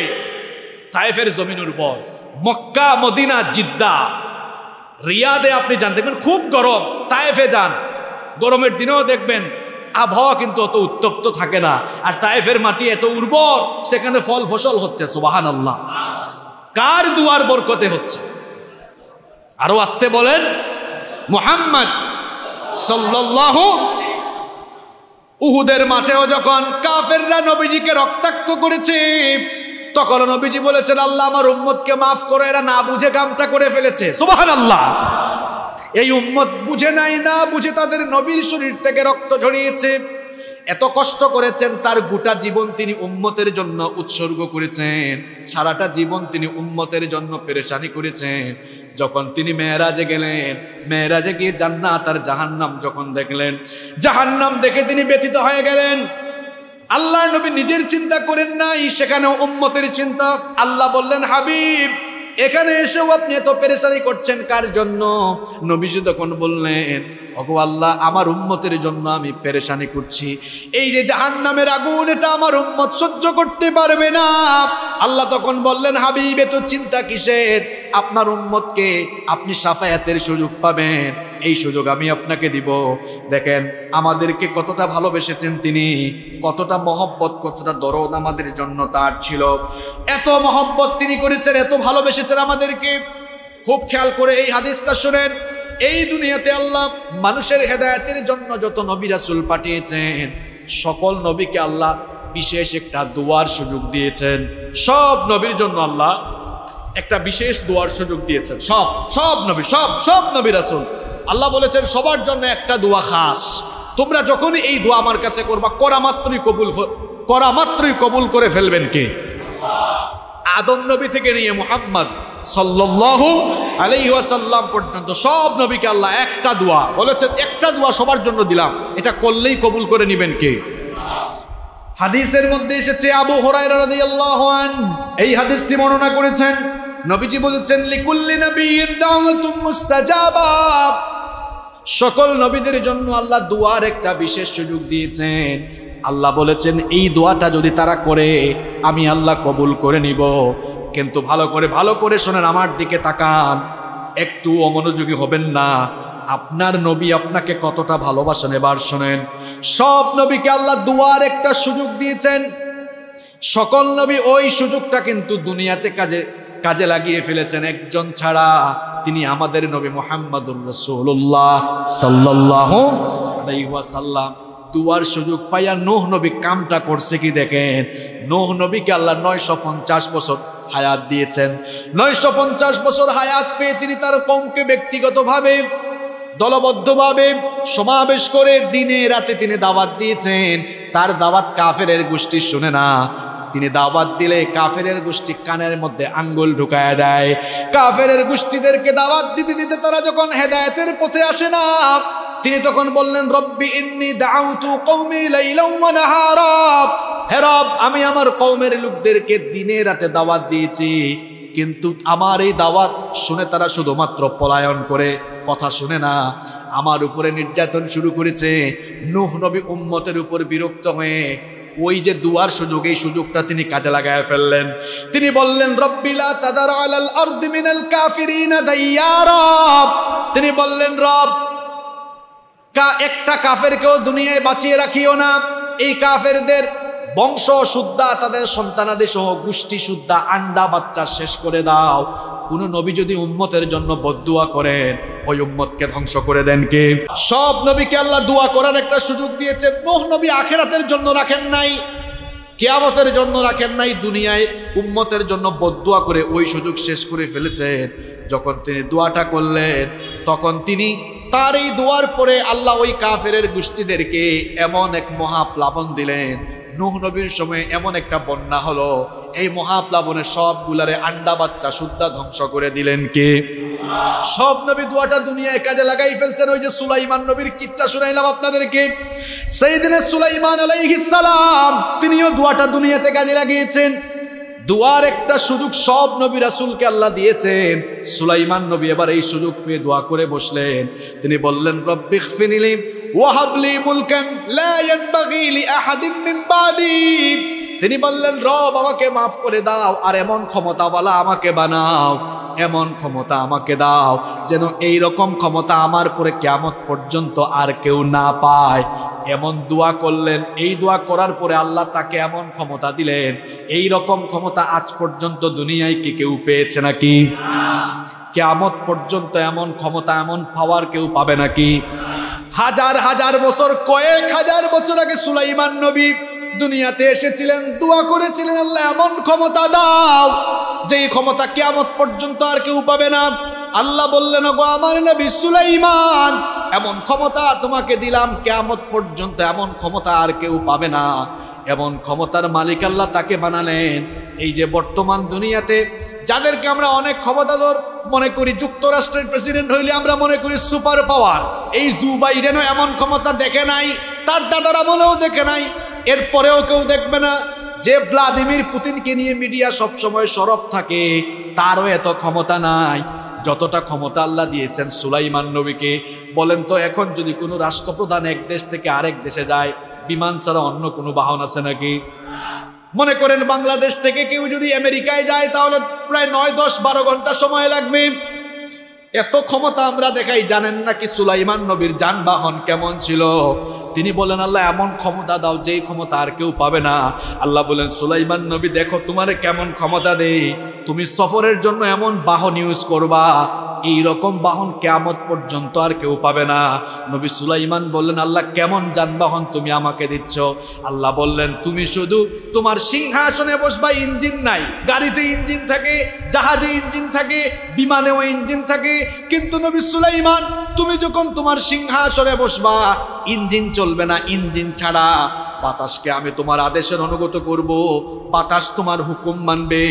তায়েফের জমিনের উপর মক্কা মদিনা জিদ্দা রিয়াদে আপনি যান দেখবেন খুব গরম তায়েফে যান গরমের দিনেও দেখবেন আবহাওয়া কিন্তু অত উত্তপ্ত থাকে না আর তায়েফের মাটি এত উর্বর সেখানে ফল ফসল হচ্ছে সুবাহান আল্লাহ কার দুয়ার বরকতে হচ্ছে আরো আসতে বলেন মোহাম্মদ উহুদের মাঠেও যখন কাফেররা নবীজিকে রক্তাক্ত করেছে তখন নবীজি বলেছেন আল্লাহ আমার উম্মতকে মাফ করে এরা না বুঝে গামটা করে ফেলেছে সুবাহান আল্লাহ এই উম্মত বুঝে নাই না বুঝে তাদের নবীর শরীর থেকে রক্ত ঝরিয়েছে এত কষ্ট করেছেন তার গোটা জীবন তিনি উম্মতের জন্য উৎসর্গ করেছেন সারাটা জীবন তিনি উম্মতের জন্য পেরেশানি করেছেন যখন তিনি মেয়েরাজে গেলেন মেয়েরাজে গিয়ে জান্নাত আর জাহান্নাম যখন দেখলেন জাহান্নাম দেখে তিনি ব্যতীত হয়ে গেলেন আল্লাহ নবী নিজের চিন্তা করেন নাই সেখানে উম্মতের চিন্তা আল্লাহ বললেন হাবিব এখানে এসেও আপনি এত পেরেশানি করছেন কার জন্য নবীজি তখন বললেন ওগো আল্লাহ আমার উন্মতের জন্য আমি পেরেশানি করছি এই যে জাহান নামের আগুন এটা আমার উম্মত সহ্য করতে পারবে না আল্লাহ তখন বললেন হাবিব তো চিন্তা কিসের আপনার উন্মতকে আপনি সাফায়াতের সুযোগ পাবেন এই সুযোগ আমি আপনাকে দিব দেখেন আমাদেরকে কতটা ভালোবেসেছেন তিনি কতটা মহব্বত কতটা দরদ আমাদের জন্য তার ছিল এত মহব্বত তিনি করেছেন এত ভালোবেসেছেন আমাদেরকে খুব খেয়াল করে এই হাদিসটা শোনেন এই দুনিয়াতে আল্লাহ মানুষের হেদায়তের জন্য যত নবী রাসুল পাঠিয়েছেন সকল নবীকে আল্লাহ বিশেষ একটা দোয়ার সুযোগ দিয়েছেন সব নবীর জন্য আল্লাহ একটা বিশেষ দোয়ার সুযোগ দিয়েছেন সব সব নবী সব সব নবী রাসুল আল্লাহ বলেছেন সবার জন্য একটা দোয়া খাস তোমরা যখনই এই দোয়া আমার কাছে করবা করা মাত্রই কবুল করা মাত্রই কবুল করে ফেলবেন কে আদম নবী থেকে নিয়ে মোহাম্মদ সাল্লাল্লাহু আলাইহাসাল্লাম পর্যন্ত সব নবীকে আল্লাহ একটা দোয়া বলেছে একটা দোয়া সবার জন্য দিলাম এটা করলেই কবুল করে নেবেন কে হাদিসের মধ্যে এসেছে আবু হরাইন এই হাদিসটি বর্ণনা করেছেন নবীজি বলেছেন লিকুল্লি নবীন সকল নবীদের জন্য আল্লাহ দোয়ার একটা বিশেষ সুযোগ দিয়েছেন আল্লাহ বলেছেন এই দোয়াটা যদি তারা করে আমি আল্লাহ কবুল করে নিব কিন্তু ভালো করে ভালো করে শোনেন আমার দিকে তাকান একটু অমনোযোগী হবেন না আপনার নবী আপনাকে কতটা ভালোবাসেন এবার শোনেন সব নবীকে আল্লাহ দুয়ার একটা সুযোগ দিয়েছেন সকল নবী ওই সুযোগটা কিন্তু দুনিয়াতে কাজে কাজে লাগিয়ে ফেলেছেন একজন ছাড়া তিনি আমাদের নবী মোহাম্মদুর রসুল্লাহ সাল্লাহ সাল্লাম দুয়ার সুযোগ পাইয়া নোহ নবী কামটা করছে কি দেখেন নোহ নবীকে আল্লাহ নয়শো পঞ্চাশ বছর হায়াত দিয়েছেন নয়শো পঞ্চাশ বছর হায়াত পেয়ে তিনি তার কমকে ব্যক্তিগতভাবে দলবদ্ধভাবে সমাবেশ করে দিনে রাতে তিনি দাওয়াত দিয়েছেন তার দাওয়াত কাফের গোষ্ঠী শুনে না তিনি দাওয়াত দিলে কাফেরের গোষ্ঠী কানের মধ্যে আঙ্গুল ঢুকায় দেয় কাফেরের গোষ্ঠীদেরকে দাওয়াত দিতে দিতে তারা যখন হেদায়তের পথে আসে না তিনি তখন বললেন রব্বি ইন্নি দাউতু কৌমি লাইলাও হে রব আমি আমার কওমের লোকদেরকে দিনে রাতে দাওয়াত দিয়েছি কিন্তু আমার এই দাওয়াত শুনে তারা শুধুমাত্র পলায়ন করে কথা শুনে না আমার উপরে নির্যাতন শুরু করেছে নুহ নবী উম্মতের উপর বিরক্ত হয়ে ওই যে দুয়ার সুযোগ এই সুযোগটা তিনি কাজে লাগায় ফেললেন তিনি বললেন রব্বিলা তাদার আলাল আরদি মিনাল কাফিরিনা রব তিনি বললেন রব কা একটা কাফেরকেও দুনিয়ায় বাঁচিয়ে রাখিও না এই কাফেরদের বংশ শুদ্ধা তাদের সন্তানাদি সহ গোষ্ঠী শুদ্ধা আন্ডা বাচ্চা শেষ করে দাও কোন নবী যদি উম্মতের জন্য বদুয়া করেন ওই উম্মতকে ধ্বংস করে দেন কে সব নবীকে আল্লাহ দোয়া করার একটা সুযোগ দিয়েছেন নোহ নবী আখেরাতের জন্য রাখেন নাই কেয়ামতের জন্য রাখেন নাই দুনিয়ায় উম্মতের জন্য বদুয়া করে ওই সুযোগ শেষ করে ফেলেছেন যখন তিনি দোয়াটা করলেন তখন তিনি তার এই দোয়ার পরে আল্লাহ ওই কাফের গোষ্ঠীদেরকে এমন এক মহাপ্লাবন দিলেন নুহ নবীর সময়ে এমন একটা বন্যা হলো এই মহাপ্লাবনে সব গুলারে আন্ডা বাচ্চা সুদ্ধা ধ্বংস করে দিলেন কে সব নবী দুয়াটা দুনিয়ায় কাজে লাগাই ফেলছেন ওই যে সুলাইমান নবীর কিচ্ছা শুনাইলাম আপনাদেরকে সেই দিনে সুলাইমান আলাইহিস সালাম তিনিও দুয়াটা দুনিয়াতে কাজে লাগিয়েছেন দোয়ার একটা সুযোগ সব নবী রাসুলকে আল্লাহ দিয়েছেন সুলাইমান নবী এবার এই সুযোগ পেয়ে দোয়া করে বসলেন তিনি বললেন রব্বিক ফিনিলি ওয়াহাবলি মুলকান লা ইয়ানবাগি লি আহাদিম মিন বাদি তিনি বললেন রব আমাকে মাফ করে দাও আর এমন ক্ষমতাওয়ালা আমাকে বানাও এমন ক্ষমতা আমাকে দাও যেন এই রকম ক্ষমতা আমার পরে কেমন পর্যন্ত আর কেউ না পায় এমন দোয়া করলেন এই দোয়া করার পরে আল্লাহ তাকে এমন ক্ষমতা দিলেন এই রকম ক্ষমতা আজ পর্যন্ত দুনিয়ায় কি কেউ পেয়েছে নাকি কেয়ামত পর্যন্ত এমন ক্ষমতা এমন পাওয়ার কেউ পাবে নাকি হাজার হাজার বছর কয়েক হাজার বছর আগে সুলাইমান নবী দুনিয়াতে এসেছিলেন দোয়া করেছিলেন আল্লাহ এমন ক্ষমতা দাও যেই ক্ষমতা কেয়ামত পর্যন্ত আর কেউ পাবে না আল্লাহ বললেন গো আমার নবী সুলাইমান এমন ক্ষমতা তোমাকে দিলাম কেয়ামত পর্যন্ত এমন ক্ষমতা আর কেউ পাবে না এমন ক্ষমতার মালিক আল্লাহ তাকে বানালেন এই যে বর্তমান দুনিয়াতে যাদেরকে আমরা অনেক ক্ষমতাধর মনে করি যুক্তরাষ্ট্রের প্রেসিডেন্ট হইলে আমরা মনে করি সুপার পাওয়ার এই জু বাইডেনও এমন ক্ষমতা দেখে নাই তার দাদারা বলেও দেখে নাই এরপরেও কেউ দেখবে না যে ভ্লাদিমির পুতিনকে নিয়ে মিডিয়া সবসময় সরব থাকে তারও এত ক্ষমতা নাই যতটা ক্ষমতা আল্লাহ দিয়েছেন সুলাইমান নবীকে বলেন তো এখন যদি কোনো রাষ্ট্রপ্রধান এক দেশ থেকে আরেক দেশে যায় বিমান ছাড়া অন্য কোনো বাহন আছে নাকি মনে করেন বাংলাদেশ থেকে কেউ যদি আমেরিকায় যায় তাহলে প্রায় নয় দশ বারো ঘন্টা সময় লাগবে এত ক্ষমতা আমরা দেখাই জানেন নাকি সুলাইমান নবীর যানবাহন কেমন ছিল তিনি বলেন আল্লাহ এমন ক্ষমতা দাও যেই ক্ষমতা আর কেউ পাবে না আল্লাহ বলেন সুলাইমান নবী দেখো তোমারে কেমন ক্ষমতা দেই তুমি সফরের জন্য এমন বাহন ইউজ করবা এই রকম বাহন কেয়ামত পর্যন্ত আর কেউ পাবে না নবী সুলাইমান বললেন আল্লাহ কেমন যানবাহন তুমি আমাকে দিচ্ছ আল্লাহ বললেন তুমি শুধু তোমার সিংহাসনে বসবা ইঞ্জিন নাই গাড়িতে ইঞ্জিন থাকে জাহাজে ইঞ্জিন থাকে বিমানেও ইঞ্জিন থাকে কিন্তু নবী সুলাইমান তুমি যখন তোমার সিংহাসনে বসবা ইঞ্জিন চলবে না ইঞ্জিন ছাড়া বাতাসকে আমি তোমার আদেশের অনুগত করব বাতাস তোমার হুকুম মানবে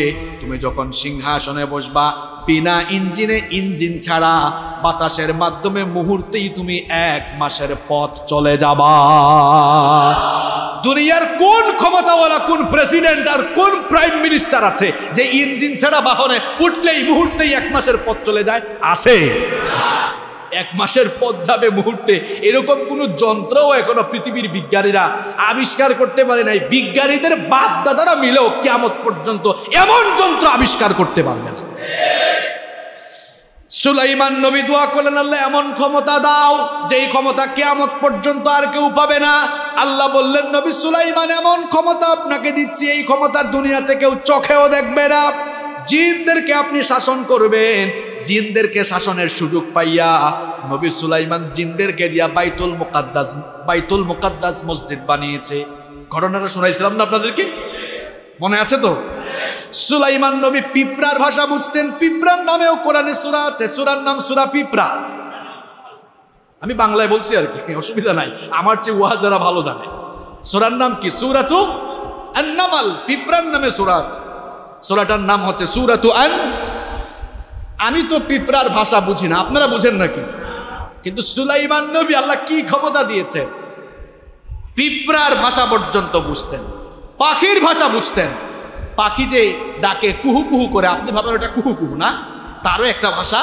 তুমি যখন সিংহাসনে বসবা বিনা ইঞ্জিনে ইঞ্জিন ছাড়া বাতাসের মাধ্যমে মুহূর্তেই তুমি এক মাসের পথ চলে যাবা দুনিয়ার কোন ক্ষমতাওয়ালা কোন প্রেসিডেন্ট আর কোন প্রাইম মিনিস্টার আছে যে ইঞ্জিন ছাড়া বাহনে উঠলেই মুহূর্তেই এক মাসের পথ চলে যায় আছে এক মাসের পথ যাবে মুহূর্তে এরকম কোনো যন্ত্রও এখনো পৃথিবীর বিজ্ঞানীরা আবিষ্কার করতে পারে নাই বিজ্ঞানীদের বাপ দাদারা মিলেও কেমন পর্যন্ত এমন যন্ত্র আবিষ্কার করতে পারবে না সুলাইমান নবী দোয়া করলেন আল্লাহ এমন ক্ষমতা দাও যেই ক্ষমতা কেয়ামত পর্যন্ত আর কেউ পাবে না আল্লাহ বললেন নবী সুলাইমান এমন ক্ষমতা আপনাকে দিচ্ছি এই ক্ষমতা দুনিয়াতে কেউ চোখেও দেখবে না জিনদেরকে আপনি শাসন করবেন জিনদেরকে শাসনের সুযোগ পাইয়া নবী সুলাইমান জিনদেরকে দিয়া বাইতুল মুকাদ্দাস বাইতুল মুকাদ্দাস মসজিদ বানিয়েছে ঘটনাটা শোনাইছিলাম না আপনাদেরকে মনে আছে তো সুলাইমান নবী পিঁপড়ার ভাষা বুঝতেন পিপড়ার নামেও কোরআনে সুরা আছে সুরার নাম সুরা পিঁপড়া আমি বাংলায় বলছি আর কি অসুবিধা নাই আমার চেয়ে ওয়া যারা ভালো জানে সুরার নাম কি সুরাতু আন্নামাল পিঁপড়ার নামে সুরা আছে সুরাটার নাম হচ্ছে সুরাতু আন আমি তো পিঁপড়ার ভাষা বুঝি না আপনারা বুঝেন নাকি কিন্তু সুলাইমান নবী আল্লাহ কি ক্ষমতা দিয়েছেন পিঁপড়ার ভাষা পর্যন্ত বুঝতেন পাখির ভাষা বুঝতেন পাখি যে ডাকে কুহু কুহু করে আপনি ভাবেন ওটা কুহু কুহু না তারও একটা ভাষা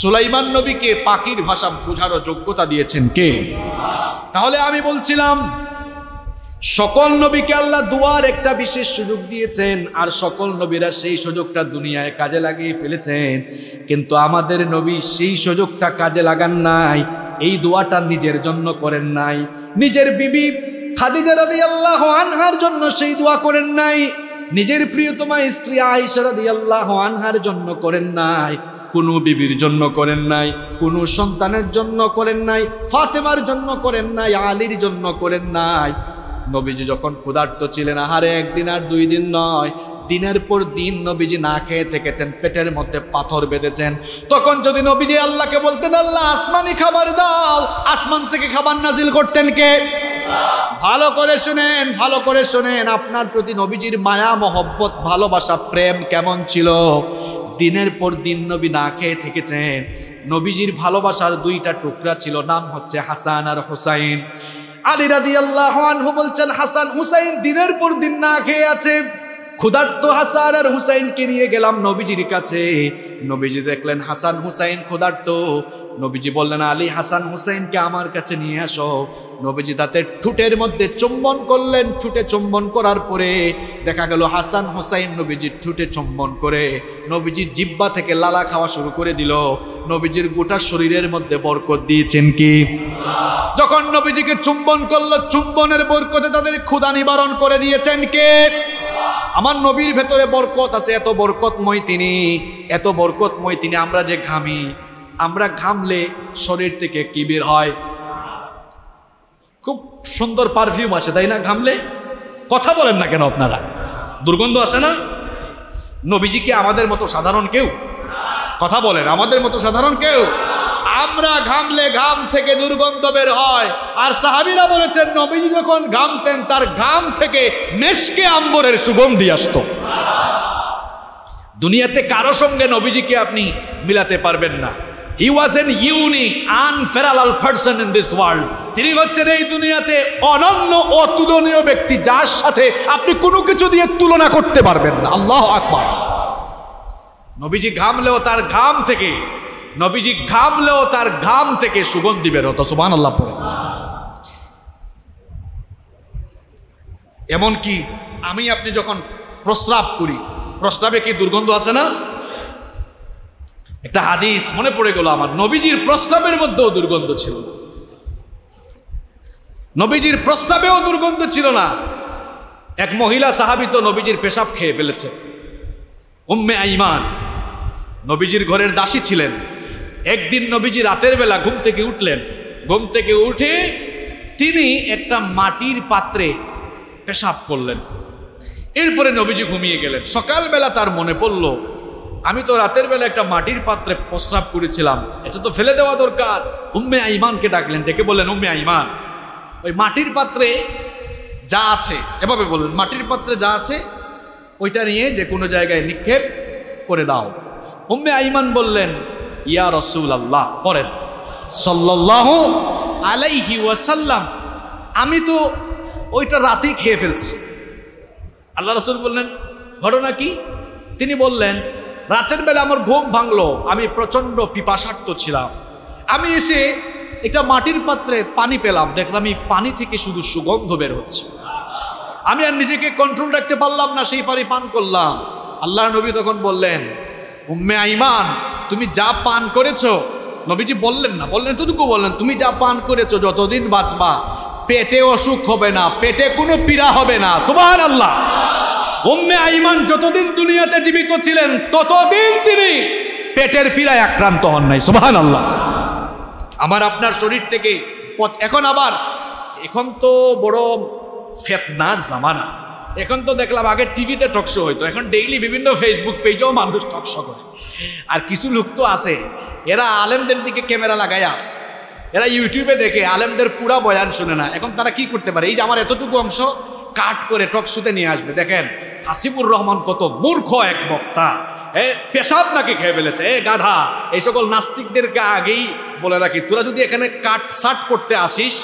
সুলাইমান নবীকে পাখির ভাষা বোঝারও যোগ্যতা দিয়েছেন কে তাহলে আমি বলছিলাম সকল নবীকে আল্লাহ দুয়ার একটা বিশেষ সুযোগ দিয়েছেন আর সকল নবীরা সেই সুযোগটা দুনিয়ায় কাজে লাগিয়ে ফেলেছেন কিন্তু আমাদের নবী সেই সুযোগটা কাজে লাগান নাই এই দোয়াটা নিজের জন্য করেন নাই নিজের বিবি খাদিজা রবি আল্লাহ আনহার জন্য সেই দোয়া করেন নাই নিজের প্রিয়তমা স্ত্রী আয়সারা দিয়ে আনহার জন্য করেন নাই কোনো বিবির জন্য করেন নাই কোনো সন্তানের জন্য করেন নাই ফাতেমার জন্য করেন নাই আলীর জন্য করেন নাই নবীজি যখন ক্ষুধার্ত ছিলেন আহারে একদিন আর দুই দিন নয় দিনের পর দিন নবীজি না খেয়ে থেকেছেন পেটের মধ্যে পাথর বেঁধেছেন তখন যদি নবীজি আল্লাহকে বলতেন আল্লাহ আসমানি খাবার দাও আসমান থেকে খাবার নাজিল করতেন কে ভালো করে শুনেন ভালো করে শুনেন আপনার প্রতি নবীজির মায়া মহব্বত ভালোবাসা প্রেম কেমন ছিল দিনের পর দিন নবী না খেয়ে থেকেছেন নবীজির ভালোবাসার দুইটা টুকরা ছিল নাম হচ্ছে হাসান আর হোসাইন আলী রাদি আল্লাহ আনহু বলছেন হাসান হুসাইন দিনের পর দিন না খেয়ে আছে ক্ষুধার্ত হাসান আর হুসাইনকে নিয়ে গেলাম নবীজির কাছে নবীজি দেখলেন হাসান হুসাইন ক্ষুধার্ত নবীজি বললেন আলী হাসান হুসাইনকে আমার কাছে নিয়ে আসো নবীজি তাতে ঠুটের মধ্যে চুম্বন করলেন ঠুটে চুম্বন করার পরে দেখা গেল হাসান হুসাইন নবীজির ঠুটে চুম্বন করে নবীজির জিব্বা থেকে লালা খাওয়া শুরু করে দিল নবীজির গোটা শরীরের মধ্যে বরকত দিয়েছেন কি যখন নবীজিকে চুম্বন করলো চুম্বনের বরকতে তাদের ক্ষুধা নিবারণ করে দিয়েছেন কে আমার নবীর ভেতরে বরকত আছে এত বরকতময় তিনি এত বরকতময় তিনি আমরা যে ঘামি আমরা ঘামলে শরীর থেকে কিবির বের হয় খুব সুন্দর পারফিউম আছে তাই না ঘামলে কথা বলেন না কেন আপনারা দুর্গন্ধ আছে না নবীজি কি আমাদের মতো সাধারণ কেউ কথা বলেন আমাদের মতো সাধারণ কেউ আমরা ঘামলে ঘাম থেকে দুর্গন্ধ বের হয় আর সাহাবিরা বলেছেন নবীজি যখন ঘামতেন তার ঘাম থেকে মেশকে আম্বরের সুগন্ধি আসত দুনিয়াতে কারো সঙ্গে নবীজিকে আপনি মিলাতে পারবেন না he was an unique unparallel person in this world তিনি হচ্ছেন এই দুনিয়াতে অনন্য অতুলনীয় ব্যক্তি যার সাথে আপনি কোনো কিছু দিয়ে তুলনা করতে পারবেন না আল্লাহ আকবার নবীজি ঘামলেও তার ঘাম থেকে নবীজি ঘামলেও তার ঘাম থেকে সুগন্ধি বেরোতো সুবান আল্লাহ পরে এমনকি আমি আপনি যখন প্রস্রাব করি প্রস্রাবে কি দুর্গন্ধ আছে না একটা হাদিস মনে পড়ে গেল আমার নবীজির প্রস্তাবের মধ্যেও দুর্গন্ধ ছিল নবীজির প্রস্তাবেও দুর্গন্ধ ছিল না এক মহিলা সাহাবি তো নবীজির পেশাব খেয়ে ফেলেছে উম্মে আইমান নবীজির ঘরের দাসী ছিলেন একদিন নবীজি রাতের বেলা ঘুম থেকে উঠলেন ঘুম থেকে উঠে তিনি একটা মাটির পাত্রে পেশাব করলেন এরপরে নবীজি ঘুমিয়ে গেলেন সকালবেলা তার মনে পড়ল আমি তো রাতের বেলা একটা মাটির পাত্রে প্রস্রাব করেছিলাম এটা তো ফেলে দেওয়া দরকার উম্মে আইমানকে ডাকলেন ডেকে বললেন উম্মে আইমান ওই মাটির পাত্রে যা আছে এভাবে বললেন মাটির পাত্রে যা আছে ওইটা নিয়ে যে কোনো জায়গায় নিক্ষেপ করে দাও উম্মে আইমান বললেন ইয়া রসুল আল্লাহ পড়েন সাল্লাহ আলাইহি ওয়াসাল্লাম আমি তো ওইটা রাতেই খেয়ে ফেলছি আল্লাহ রসুল বললেন ঘটনা কি তিনি বললেন রাতের বেলা আমার ঘুম ভাঙলো আমি প্রচণ্ড পিপাসাক্ত ছিলাম আমি এসে একটা মাটির পাত্রে পানি পেলাম দেখলাম এই পানি থেকে শুধু সুগন্ধ বের হচ্ছে আমি আর নিজেকে কন্ট্রোল রাখতে পারলাম না সেই পানি পান করলাম আল্লাহ নবী তখন বললেন উম্মে আইমান তুমি যা পান করেছ নবীজি বললেন না বললেন এতটুকু বললেন তুমি যা পান করেছো যতদিন বাঁচবা পেটে অসুখ হবে না পেটে কোনো পীড়া হবে না সুবাহ আল্লাহ উম্মে আইমান যতদিন দুনিয়াতে জীবিত ছিলেন ততদিন তিনি পেটের পীড়ায় আক্রান্ত হন নাই সুবাহ আল্লাহ আমার আপনার শরীর থেকে এখন আবার এখন তো বড় ফেতনার জামানা এখন তো দেখলাম আগে টিভিতে টকশো হইতো এখন ডেইলি বিভিন্ন ফেসবুক পেজেও মানুষ টকশো করে আর কিছু লোক তো আছে এরা আলেমদের দিকে ক্যামেরা লাগায় আস এরা ইউটিউবে দেখে আলেমদের পুরা বয়ান শুনে না এখন তারা কি করতে পারে এই যে আমার এতটুকু অংশ কাট করে টকশোতে নিয়ে আসবে দেখেন হাসিবুর রহমান কত মূর্খ এক বক্তা এ পেশাব নাকি খেয়ে ফেলেছে এ গাধা এই সকল নাস্তিকদেরকে আগেই বলে রাখি তোরা যদি এখানে কাট সাট করতে আসিস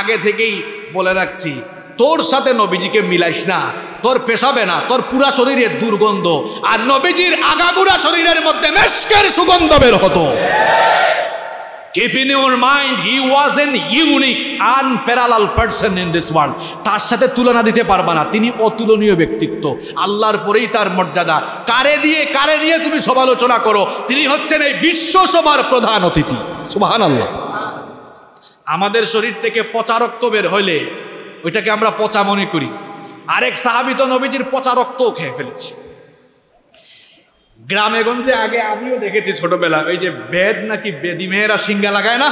আগে থেকেই বলে রাখছি তোর সাথে নবীজিকে মিলাইস না তোর পেশাবে না তোর পুরা শরীরের দুর্গন্ধ আর নবীজির আগাগুড়া শরীরের মধ্যে মেস্কের সুগন্ধ বের হতো keep in your mind he was an unique unparallel person in this world তার সাথে তুলনা দিতে পারবে না তিনি অতুলনীয় ব্যক্তিত্ব আল্লাহর পরেই তার মর্যাদা কারে দিয়ে কারে নিয়ে তুমি সমালোচনা করো তিনি হচ্ছেন এই বিশ্বসভার প্রধান অতিথি সুবাহান আমাদের শরীর থেকে পচারক্ত বের হইলে ওইটাকে আমরা পচা মনে করি আরেক সাহাবি তো নবীজির পচা রক্ত খেয়ে ফেলেছে গ্রামে গঞ্জে আগে আমিও দেখেছি ছোটবেলা ওই যে বেদ নাকি বেদি মেয়েরা সিঙ্গা লাগায় না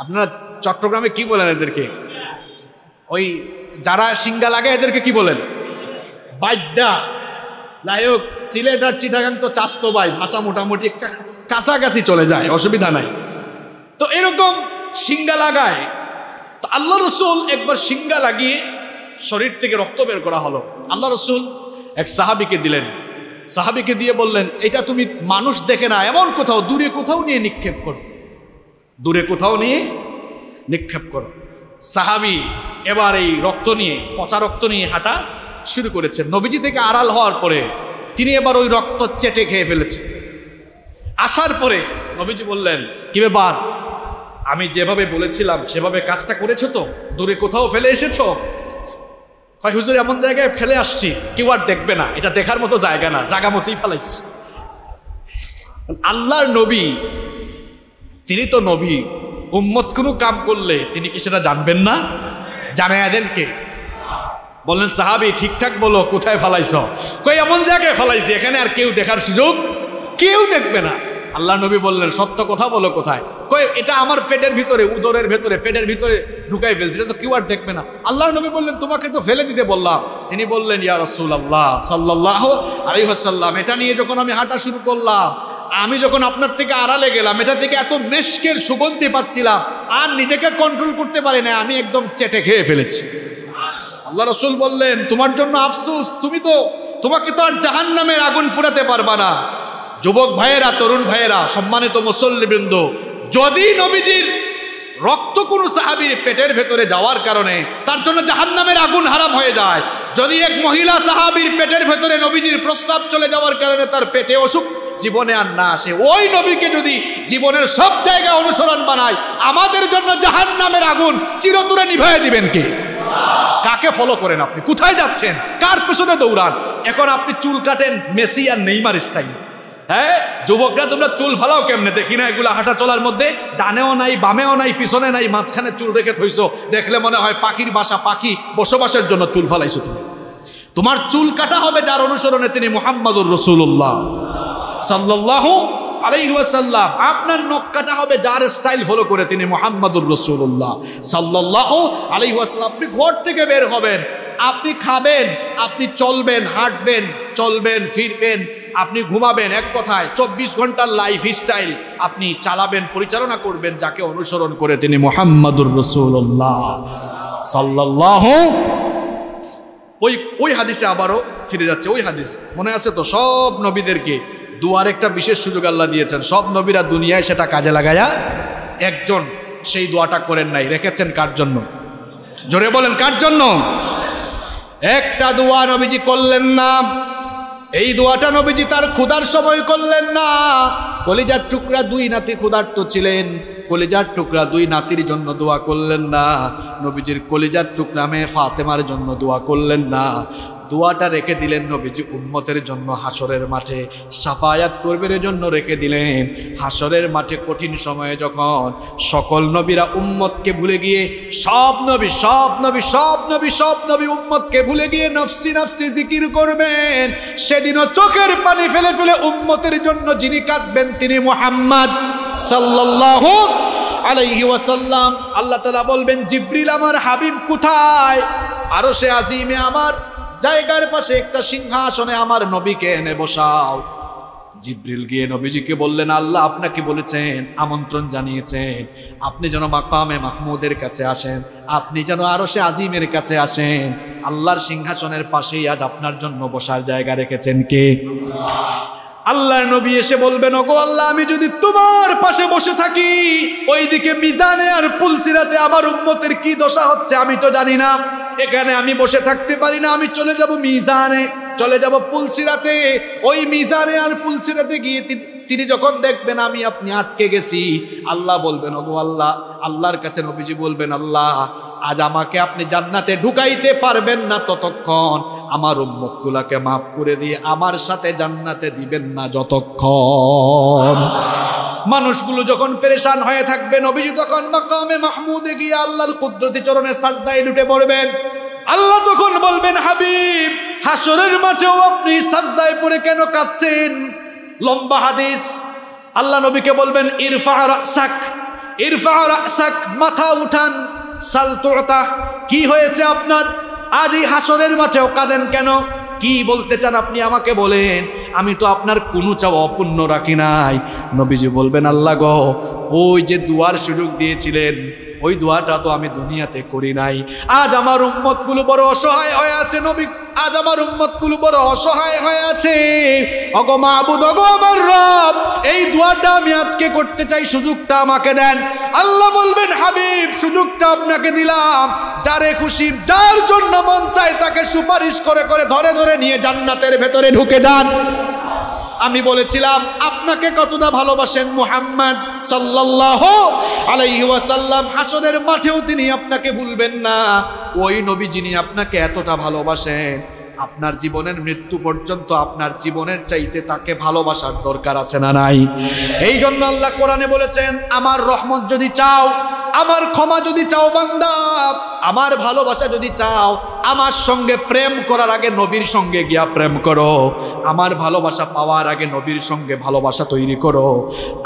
আপনারা চট্টগ্রামে কি বলেন এদেরকে ওই যারা সিঙ্গা লাগায় এদেরকে কি বলেন বাদ্যা যাই হোক সিলেট আর চিটাগান তো তো ভাই ভাষা মোটামুটি কাছাকাছি চলে যায় অসুবিধা নাই তো এরকম সিঙ্গা লাগায় আল্লাহ রসুল একবার সিঙ্গা লাগিয়ে শরীর থেকে রক্ত বের করা হলো আল্লাহ রসুল এক সাহাবিকে দিলেন সাহাবিকে দিয়ে বললেন এটা তুমি মানুষ দেখে না এমন কোথাও দূরে কোথাও নিয়ে নিক্ষেপ করো দূরে কোথাও নিয়ে নিক্ষেপ করো সাহাবি এবার এই রক্ত নিয়ে পচা রক্ত নিয়ে হাঁটা শুরু করেছেন নবীজি থেকে আড়াল হওয়ার পরে তিনি এবার ওই রক্ত চেটে খেয়ে ফেলেছেন আসার পরে নবীজি বললেন কি ব্যাপার আমি যেভাবে বলেছিলাম সেভাবে কাজটা করেছো তো দূরে কোথাও ফেলে এসেছো হয় হুজুর এমন জায়গায় ফেলে আসছি কেউ আর দেখবে না এটা দেখার মতো জায়গা না জাগা মতোই ফেলাইছি আল্লাহর নবী তিনি তো নবী উম্মত কোনো কাম করলে তিনি কি সেটা জানবেন না জানাইয়া দেন কে বললেন সাহাবি ঠিকঠাক বলো কোথায় ফেলাইছ কই এমন জায়গায় ফেলাইছি এখানে আর কেউ দেখার সুযোগ কেউ দেখবে না আল্লাহ নবী বললেন সত্য কথা বলো কোথায় কয়ে এটা আমার পেটের ভিতরে উদরের ভেতরে পেটের ভিতরে ঢুকাই ফেলছে এটা তো কেউ আর দেখবে না আল্লাহ নবী বললেন তোমাকে তো ফেলে দিতে বললাম তিনি বললেন ইয়া রসুল আল্লাহ সাল্লাহ হাসাল্লাম এটা নিয়ে যখন আমি হাঁটা শুরু করলাম আমি যখন আপনার থেকে আড়ালে গেলাম এটা থেকে এত মেশকের সুগন্ধি পাচ্ছিলাম আর নিজেকে কন্ট্রোল করতে পারি না আমি একদম চেটে খেয়ে ফেলেছি আল্লাহ রসুল বললেন তোমার জন্য আফসুস তুমি তো তোমাকে তো আর জাহান নামের আগুন পোড়াতে পারবা না যুবক ভাইয়েরা তরুণ ভাইয়েরা সম্মানিত মুসল্লিবৃন্দ যদি নবীজির রক্ত কোনো সাহাবির পেটের ভেতরে যাওয়ার কারণে তার জন্য জাহান্নামের আগুন হারাম হয়ে যায় যদি এক মহিলা সাহাবির পেটের ভেতরে নবীজির প্রস্তাব চলে যাওয়ার কারণে তার পেটে অসুখ জীবনে আর না আসে ওই নবীকে যদি জীবনের সব জায়গায় অনুসরণ বানায় আমাদের জন্য জাহান নামের আগুন চিরতরে নিভাই দিবেন কে কাকে ফলো করেন আপনি কোথায় যাচ্ছেন কার পেছনে দৌড়ান এখন আপনি চুল কাটেন মেসি আর নেইমার স্টাইলে হ্যাঁ যুবকরা তোমরা চুল ফালাও কেমনে দেখি না এগুলো হাঁটা চলার মধ্যে ডানেও নাই বামেও নাই পিছনে নাই মাঝখানে চুল রেখে থইছো দেখলে মনে হয় পাখির বাসা পাখি বসবাসের জন্য চুল ফালাইছো তুমি তোমার চুল কাটা হবে যার অনুসরণে তিনি মোহাম্মদুর রসুল্লাহ সাল্লাহ আলাইহাসাল্লাম আপনার নখ কাটা হবে যার স্টাইল ফলো করে তিনি মোহাম্মদুর রসুল্লাহ সাল্লাহ আলাইহাসাল্লাম আপনি ঘর থেকে বের হবেন আপনি খাবেন আপনি চলবেন হাঁটবেন চলবেন ফিরবেন আপনি ঘুমাবেন এক কথায় চব্বিশ ঘন্টার লাইফ স্টাইল আপনি চালাবেন পরিচালনা করবেন যাকে অনুসরণ করে তিনি মোহাম্মদুর রসুল্লাহ সাল্লাহ ওই ওই হাদিসে আবারও ফিরে যাচ্ছে ওই হাদিস মনে আছে তো সব নবীদেরকে দুয়ার একটা বিশেষ সুযোগ আল্লাহ দিয়েছেন সব নবীরা দুনিয়ায় সেটা কাজে লাগায়া একজন সেই দোয়াটা করেন নাই রেখেছেন কার জন্য জোরে বলেন কার জন্য একটা দোয়া নবীজি করলেন না এই দোয়াটা নবীজি তার ক্ষুধার সময় করলেন না কলিজার টুকরা দুই নাতি ক্ষুধার্ত ছিলেন কলিজার টুকরা দুই নাতির জন্য দোয়া করলেন না নবীজির কলিজার টুকরা মেয়ে ফাতেমার জন্য দোয়া করলেন না দোয়াটা রেখে দিলেন নবীজি উন্মতের জন্য হাসরের মাঠে সাফায়াত করবের জন্য রেখে দিলেন হাসরের মাঠে কঠিন সময়ে যখন সকল নবীরা উম্মতকে ভুলে গিয়ে সব নবী সব নবী সব নবী সব নবী উম্মতকে ভুলে গিয়ে নফসি নফসি জিকির করবেন সেদিনও চোখের পানি ফেলে ফেলে উম্মতের জন্য যিনি কাঁদবেন তিনি মোহাম্মদ সাল্লাহ আলাইহি ওয়াসাল্লাম আল্লাহ তালা বলবেন জিব্রিল আমার হাবিব কোথায় আরো সে আজিমে আমার জায়গার পাশে একটা সিংহাসনে আমার নবীকে এনে বসাও জিব্রিল গিয়ে নবীজিকে বললেন আল্লাহ আপনাকে বলেছেন আমন্ত্রণ জানিয়েছেন আপনি যেন মাকামে মাহমুদের কাছে আসেন আপনি যেন আরো সে আজিমের কাছে আসেন আল্লাহর সিংহাসনের পাশেই আজ আপনার জন্য বসার জায়গা রেখেছেন কে আল্লাহর নবী এসে বলবেন ওগো আল্লাহ আমি যদি তোমার পাশে বসে থাকি ওইদিকে মিজানে আর পুলসিরাতে আমার উম্মতের কি দশা হচ্ছে আমি তো জানি না এখানে আমি বসে থাকতে পারি না আমি চলে যাব মিজানে চলে যাব পুলসিরাতে ওই মিজানে আর পুলসিরাতে গিয়ে তিনি যখন দেখবেন আমি আপনি আটকে গেছি আল্লাহ বলবেন অবু আল্লাহ আল্লাহর কাছে নবীজি বলবেন আল্লাহ আজ আমাকে আপনি জান্নাতে ঢুকাইতে পারবেন না ততক্ষণ আমার উম্মতগুলাকে মাফ করে দিয়ে আমার সাথে জান্নাতে দিবেন না যতক্ষণ মানুষগুলো যখন পেরেশান হয়ে থাকবেন নবীজি তখন মাকামে মাহমুদে গিয়ে আল্লাহর কুদরতি চরণে সাজদায় লুটে পড়বেন আল্লাহ তখন বলবেন হাবিব হাসরের মাঠেও আপনি সাজদায় পড়ে কেন কাঁদছেন লম্বা হাদিস আল্লাহ নবীকে বলবেন ইরফা রাসাক ইরফা রাসাক মাথা উঠান সালতোতা কি হয়েছে আপনার আজ এই হাসরের মাঠেও কাঁদেন কেন কি বলতে চান আপনি আমাকে বলেন আমি তো আপনার কোনো চাও অপূর্ণ রাখি নাই নবীজি বলবেন আল্লাহ গ ওই যে দুয়ার সুযোগ দিয়েছিলেন ওই দোয়াটা তো আমি দুনিয়াতে করি নাই আজ আমার উম্মতগুলো বড় অসহায় হয়ে আছে নবী আজ আমার উম্মতগুলো বড় অসহায় হয়ে আছে অগো মাহবুদ অগো আমার রব এই দোয়াটা আমি আজকে করতে চাই সুযোগটা আমাকে দেন আল্লাহ বলবেন হাবিব সুযোগটা আপনাকে দিলাম যারে খুশি যার জন্য মন চায় তাকে সুপারিশ করে করে ধরে ধরে নিয়ে জান্নাতের ভেতরে ঢুকে যান আমি বলেছিলাম আপনাকে কতটা ভালোবাসেন মুহাম্মদ সাল্লাহ আলাইসাল্লাম হাসনের মাঠেও তিনি আপনাকে ভুলবেন না ওই নবী যিনি আপনাকে এতটা ভালোবাসেন আপনার জীবনের মৃত্যু পর্যন্ত আপনার জীবনের চাইতে তাকে ভালোবাসার দরকার আছে না নাই এই জন্য আল্লাহ কোরআনে বলেছেন আমার রহমত যদি চাও আমার ক্ষমা যদি চাও বান্দা আমার ভালোবাসা যদি চাও আমার সঙ্গে প্রেম করার আগে নবীর সঙ্গে গিয়া প্রেম করো আমার ভালোবাসা পাওয়ার আগে নবীর সঙ্গে ভালোবাসা তৈরি করো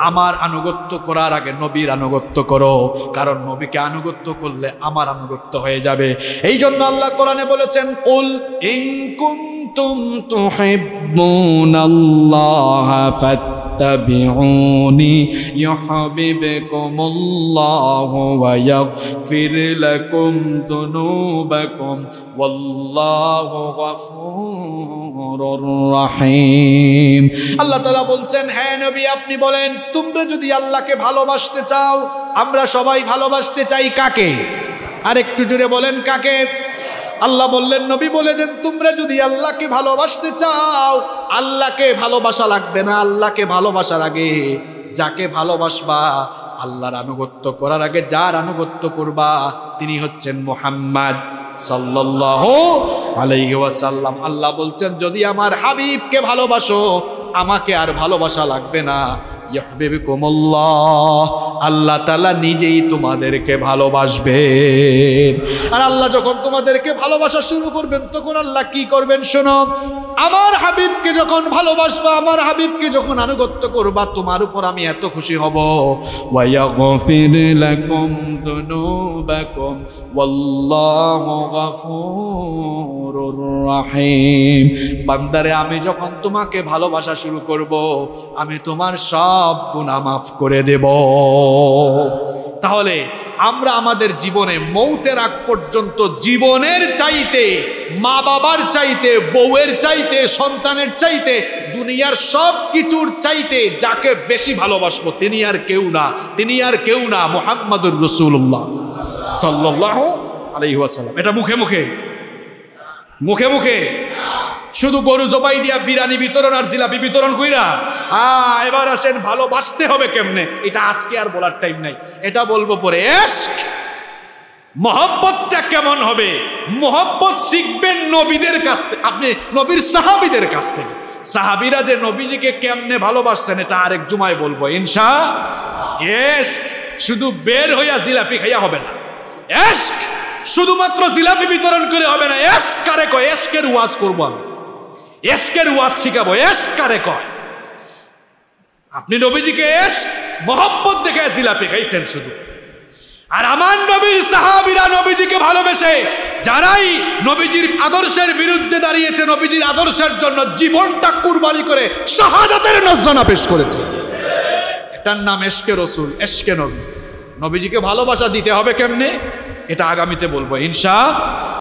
আমার আনুগত্য করার আগে নবীর আনুগত্য করো কারণ নবীকে আনুগত্য করলে আমার আনুগত্য হয়ে যাবে এই জন্য আল্লাহ কোরআনে বলেছেন উল ইংকুম কুন্তুম তুহিব্বুনাল্লাহ ফাত فاتبعوني يحببكم الله ويغفر لكم ذنوبكم والله غفور رحيم আল্লাহ তাআলা বলছেন হে হ্যাঁ নবী আপনি বলেন তোমরা যদি আল্লাহকে ভালোবাসতে চাও আমরা সবাই ভালোবাসতে চাই কাকে আর একটু বলেন কাকে আল্লাহ বললেন নবী বলে দেন তোমরা যদি আল্লাহকে ভালোবাসতে চাও আল্লাহকে ভালোবাসা লাগবে না আল্লাহকে ভালোবাসার আগে যাকে ভালোবাসবা আল্লাহর আনুগত্য করার আগে যার আনুগত্য করবা তিনি হচ্ছেন মোহাম্মদ সাল্লাসাল্লাম আল্লাহ বলছেন যদি আমার হাবিবকে ভালোবাসো আমাকে আর ভালোবাসা লাগবে না আল্লাহ তালা নিজেই তোমাদেরকে ভালোবাসবেন আর আল্লাহ যখন তোমাদেরকে ভালোবাসা শুরু করবেন তখন আল্লাহ কি করবেন শোনো আমার হাবিবকে যখন ভালোবাসবা আমার হাবিবকে যখন আনুগত্য করবা তোমার উপর আমি এত খুশি হব বান্দারে আমি যখন তোমাকে ভালোবাসা শুরু করব আমি তোমার সব সব গুণা মাফ করে দেব তাহলে আমরা আমাদের জীবনে মৌতের আগ পর্যন্ত জীবনের চাইতে মা বাবার চাইতে বউয়ের চাইতে সন্তানের চাইতে দুনিয়ার সব কিছুর চাইতে যাকে বেশি ভালোবাসবো তিনি আর কেউ না তিনি আর কেউ না মোহাম্মদুর রসুল্লাহ সাল্লাহ আলহিহাসাল্লাম এটা মুখে মুখে মুখে মুখে শুধু গরু জবাই দিয়া বিরানি বিতরণ আর জিলাপি বিতরণ কইরা আ এবার আসেন ভালোবাসতে হবে কেমনে এটা আজকে আর বলার টাইম নাই এটা বলবো পরে মহব্বতটা কেমন হবে মহব্বত শিখবেন নবীদের কাছ থেকে আপনি নবীর সাহাবিদের কাছ থেকে সাহাবিরা যে নবীজিকে কেমনে ভালোবাসতেন এটা আরেক জুমায় বলবো ইনশা শুধু বের হইয়া জিলাপি খাইয়া হবে না শুধুমাত্র জিলাপি বিতরণ করে হবে না এস কারে কয় এসকের ওয়াজ করবো আমি এসকের ওয়াদ শিখাবো এস কারে কয় আপনি নবীজিকে এস মহব্বত দেখে জিলাপি খাইছেন শুধু আর আমার নবীর সাহাবিরা নবীজিকে ভালোবেসে যারাই নবীজির আদর্শের বিরুদ্ধে দাঁড়িয়েছে নবীজির আদর্শের জন্য জীবনটা কুরবানি করে শাহাদাতের নজরানা পেশ করেছে এটার নাম এসকে রসুল এসকে নবী নবীজিকে ভালোবাসা দিতে হবে কেমনে এটা আগামীতে বলবো ইনশা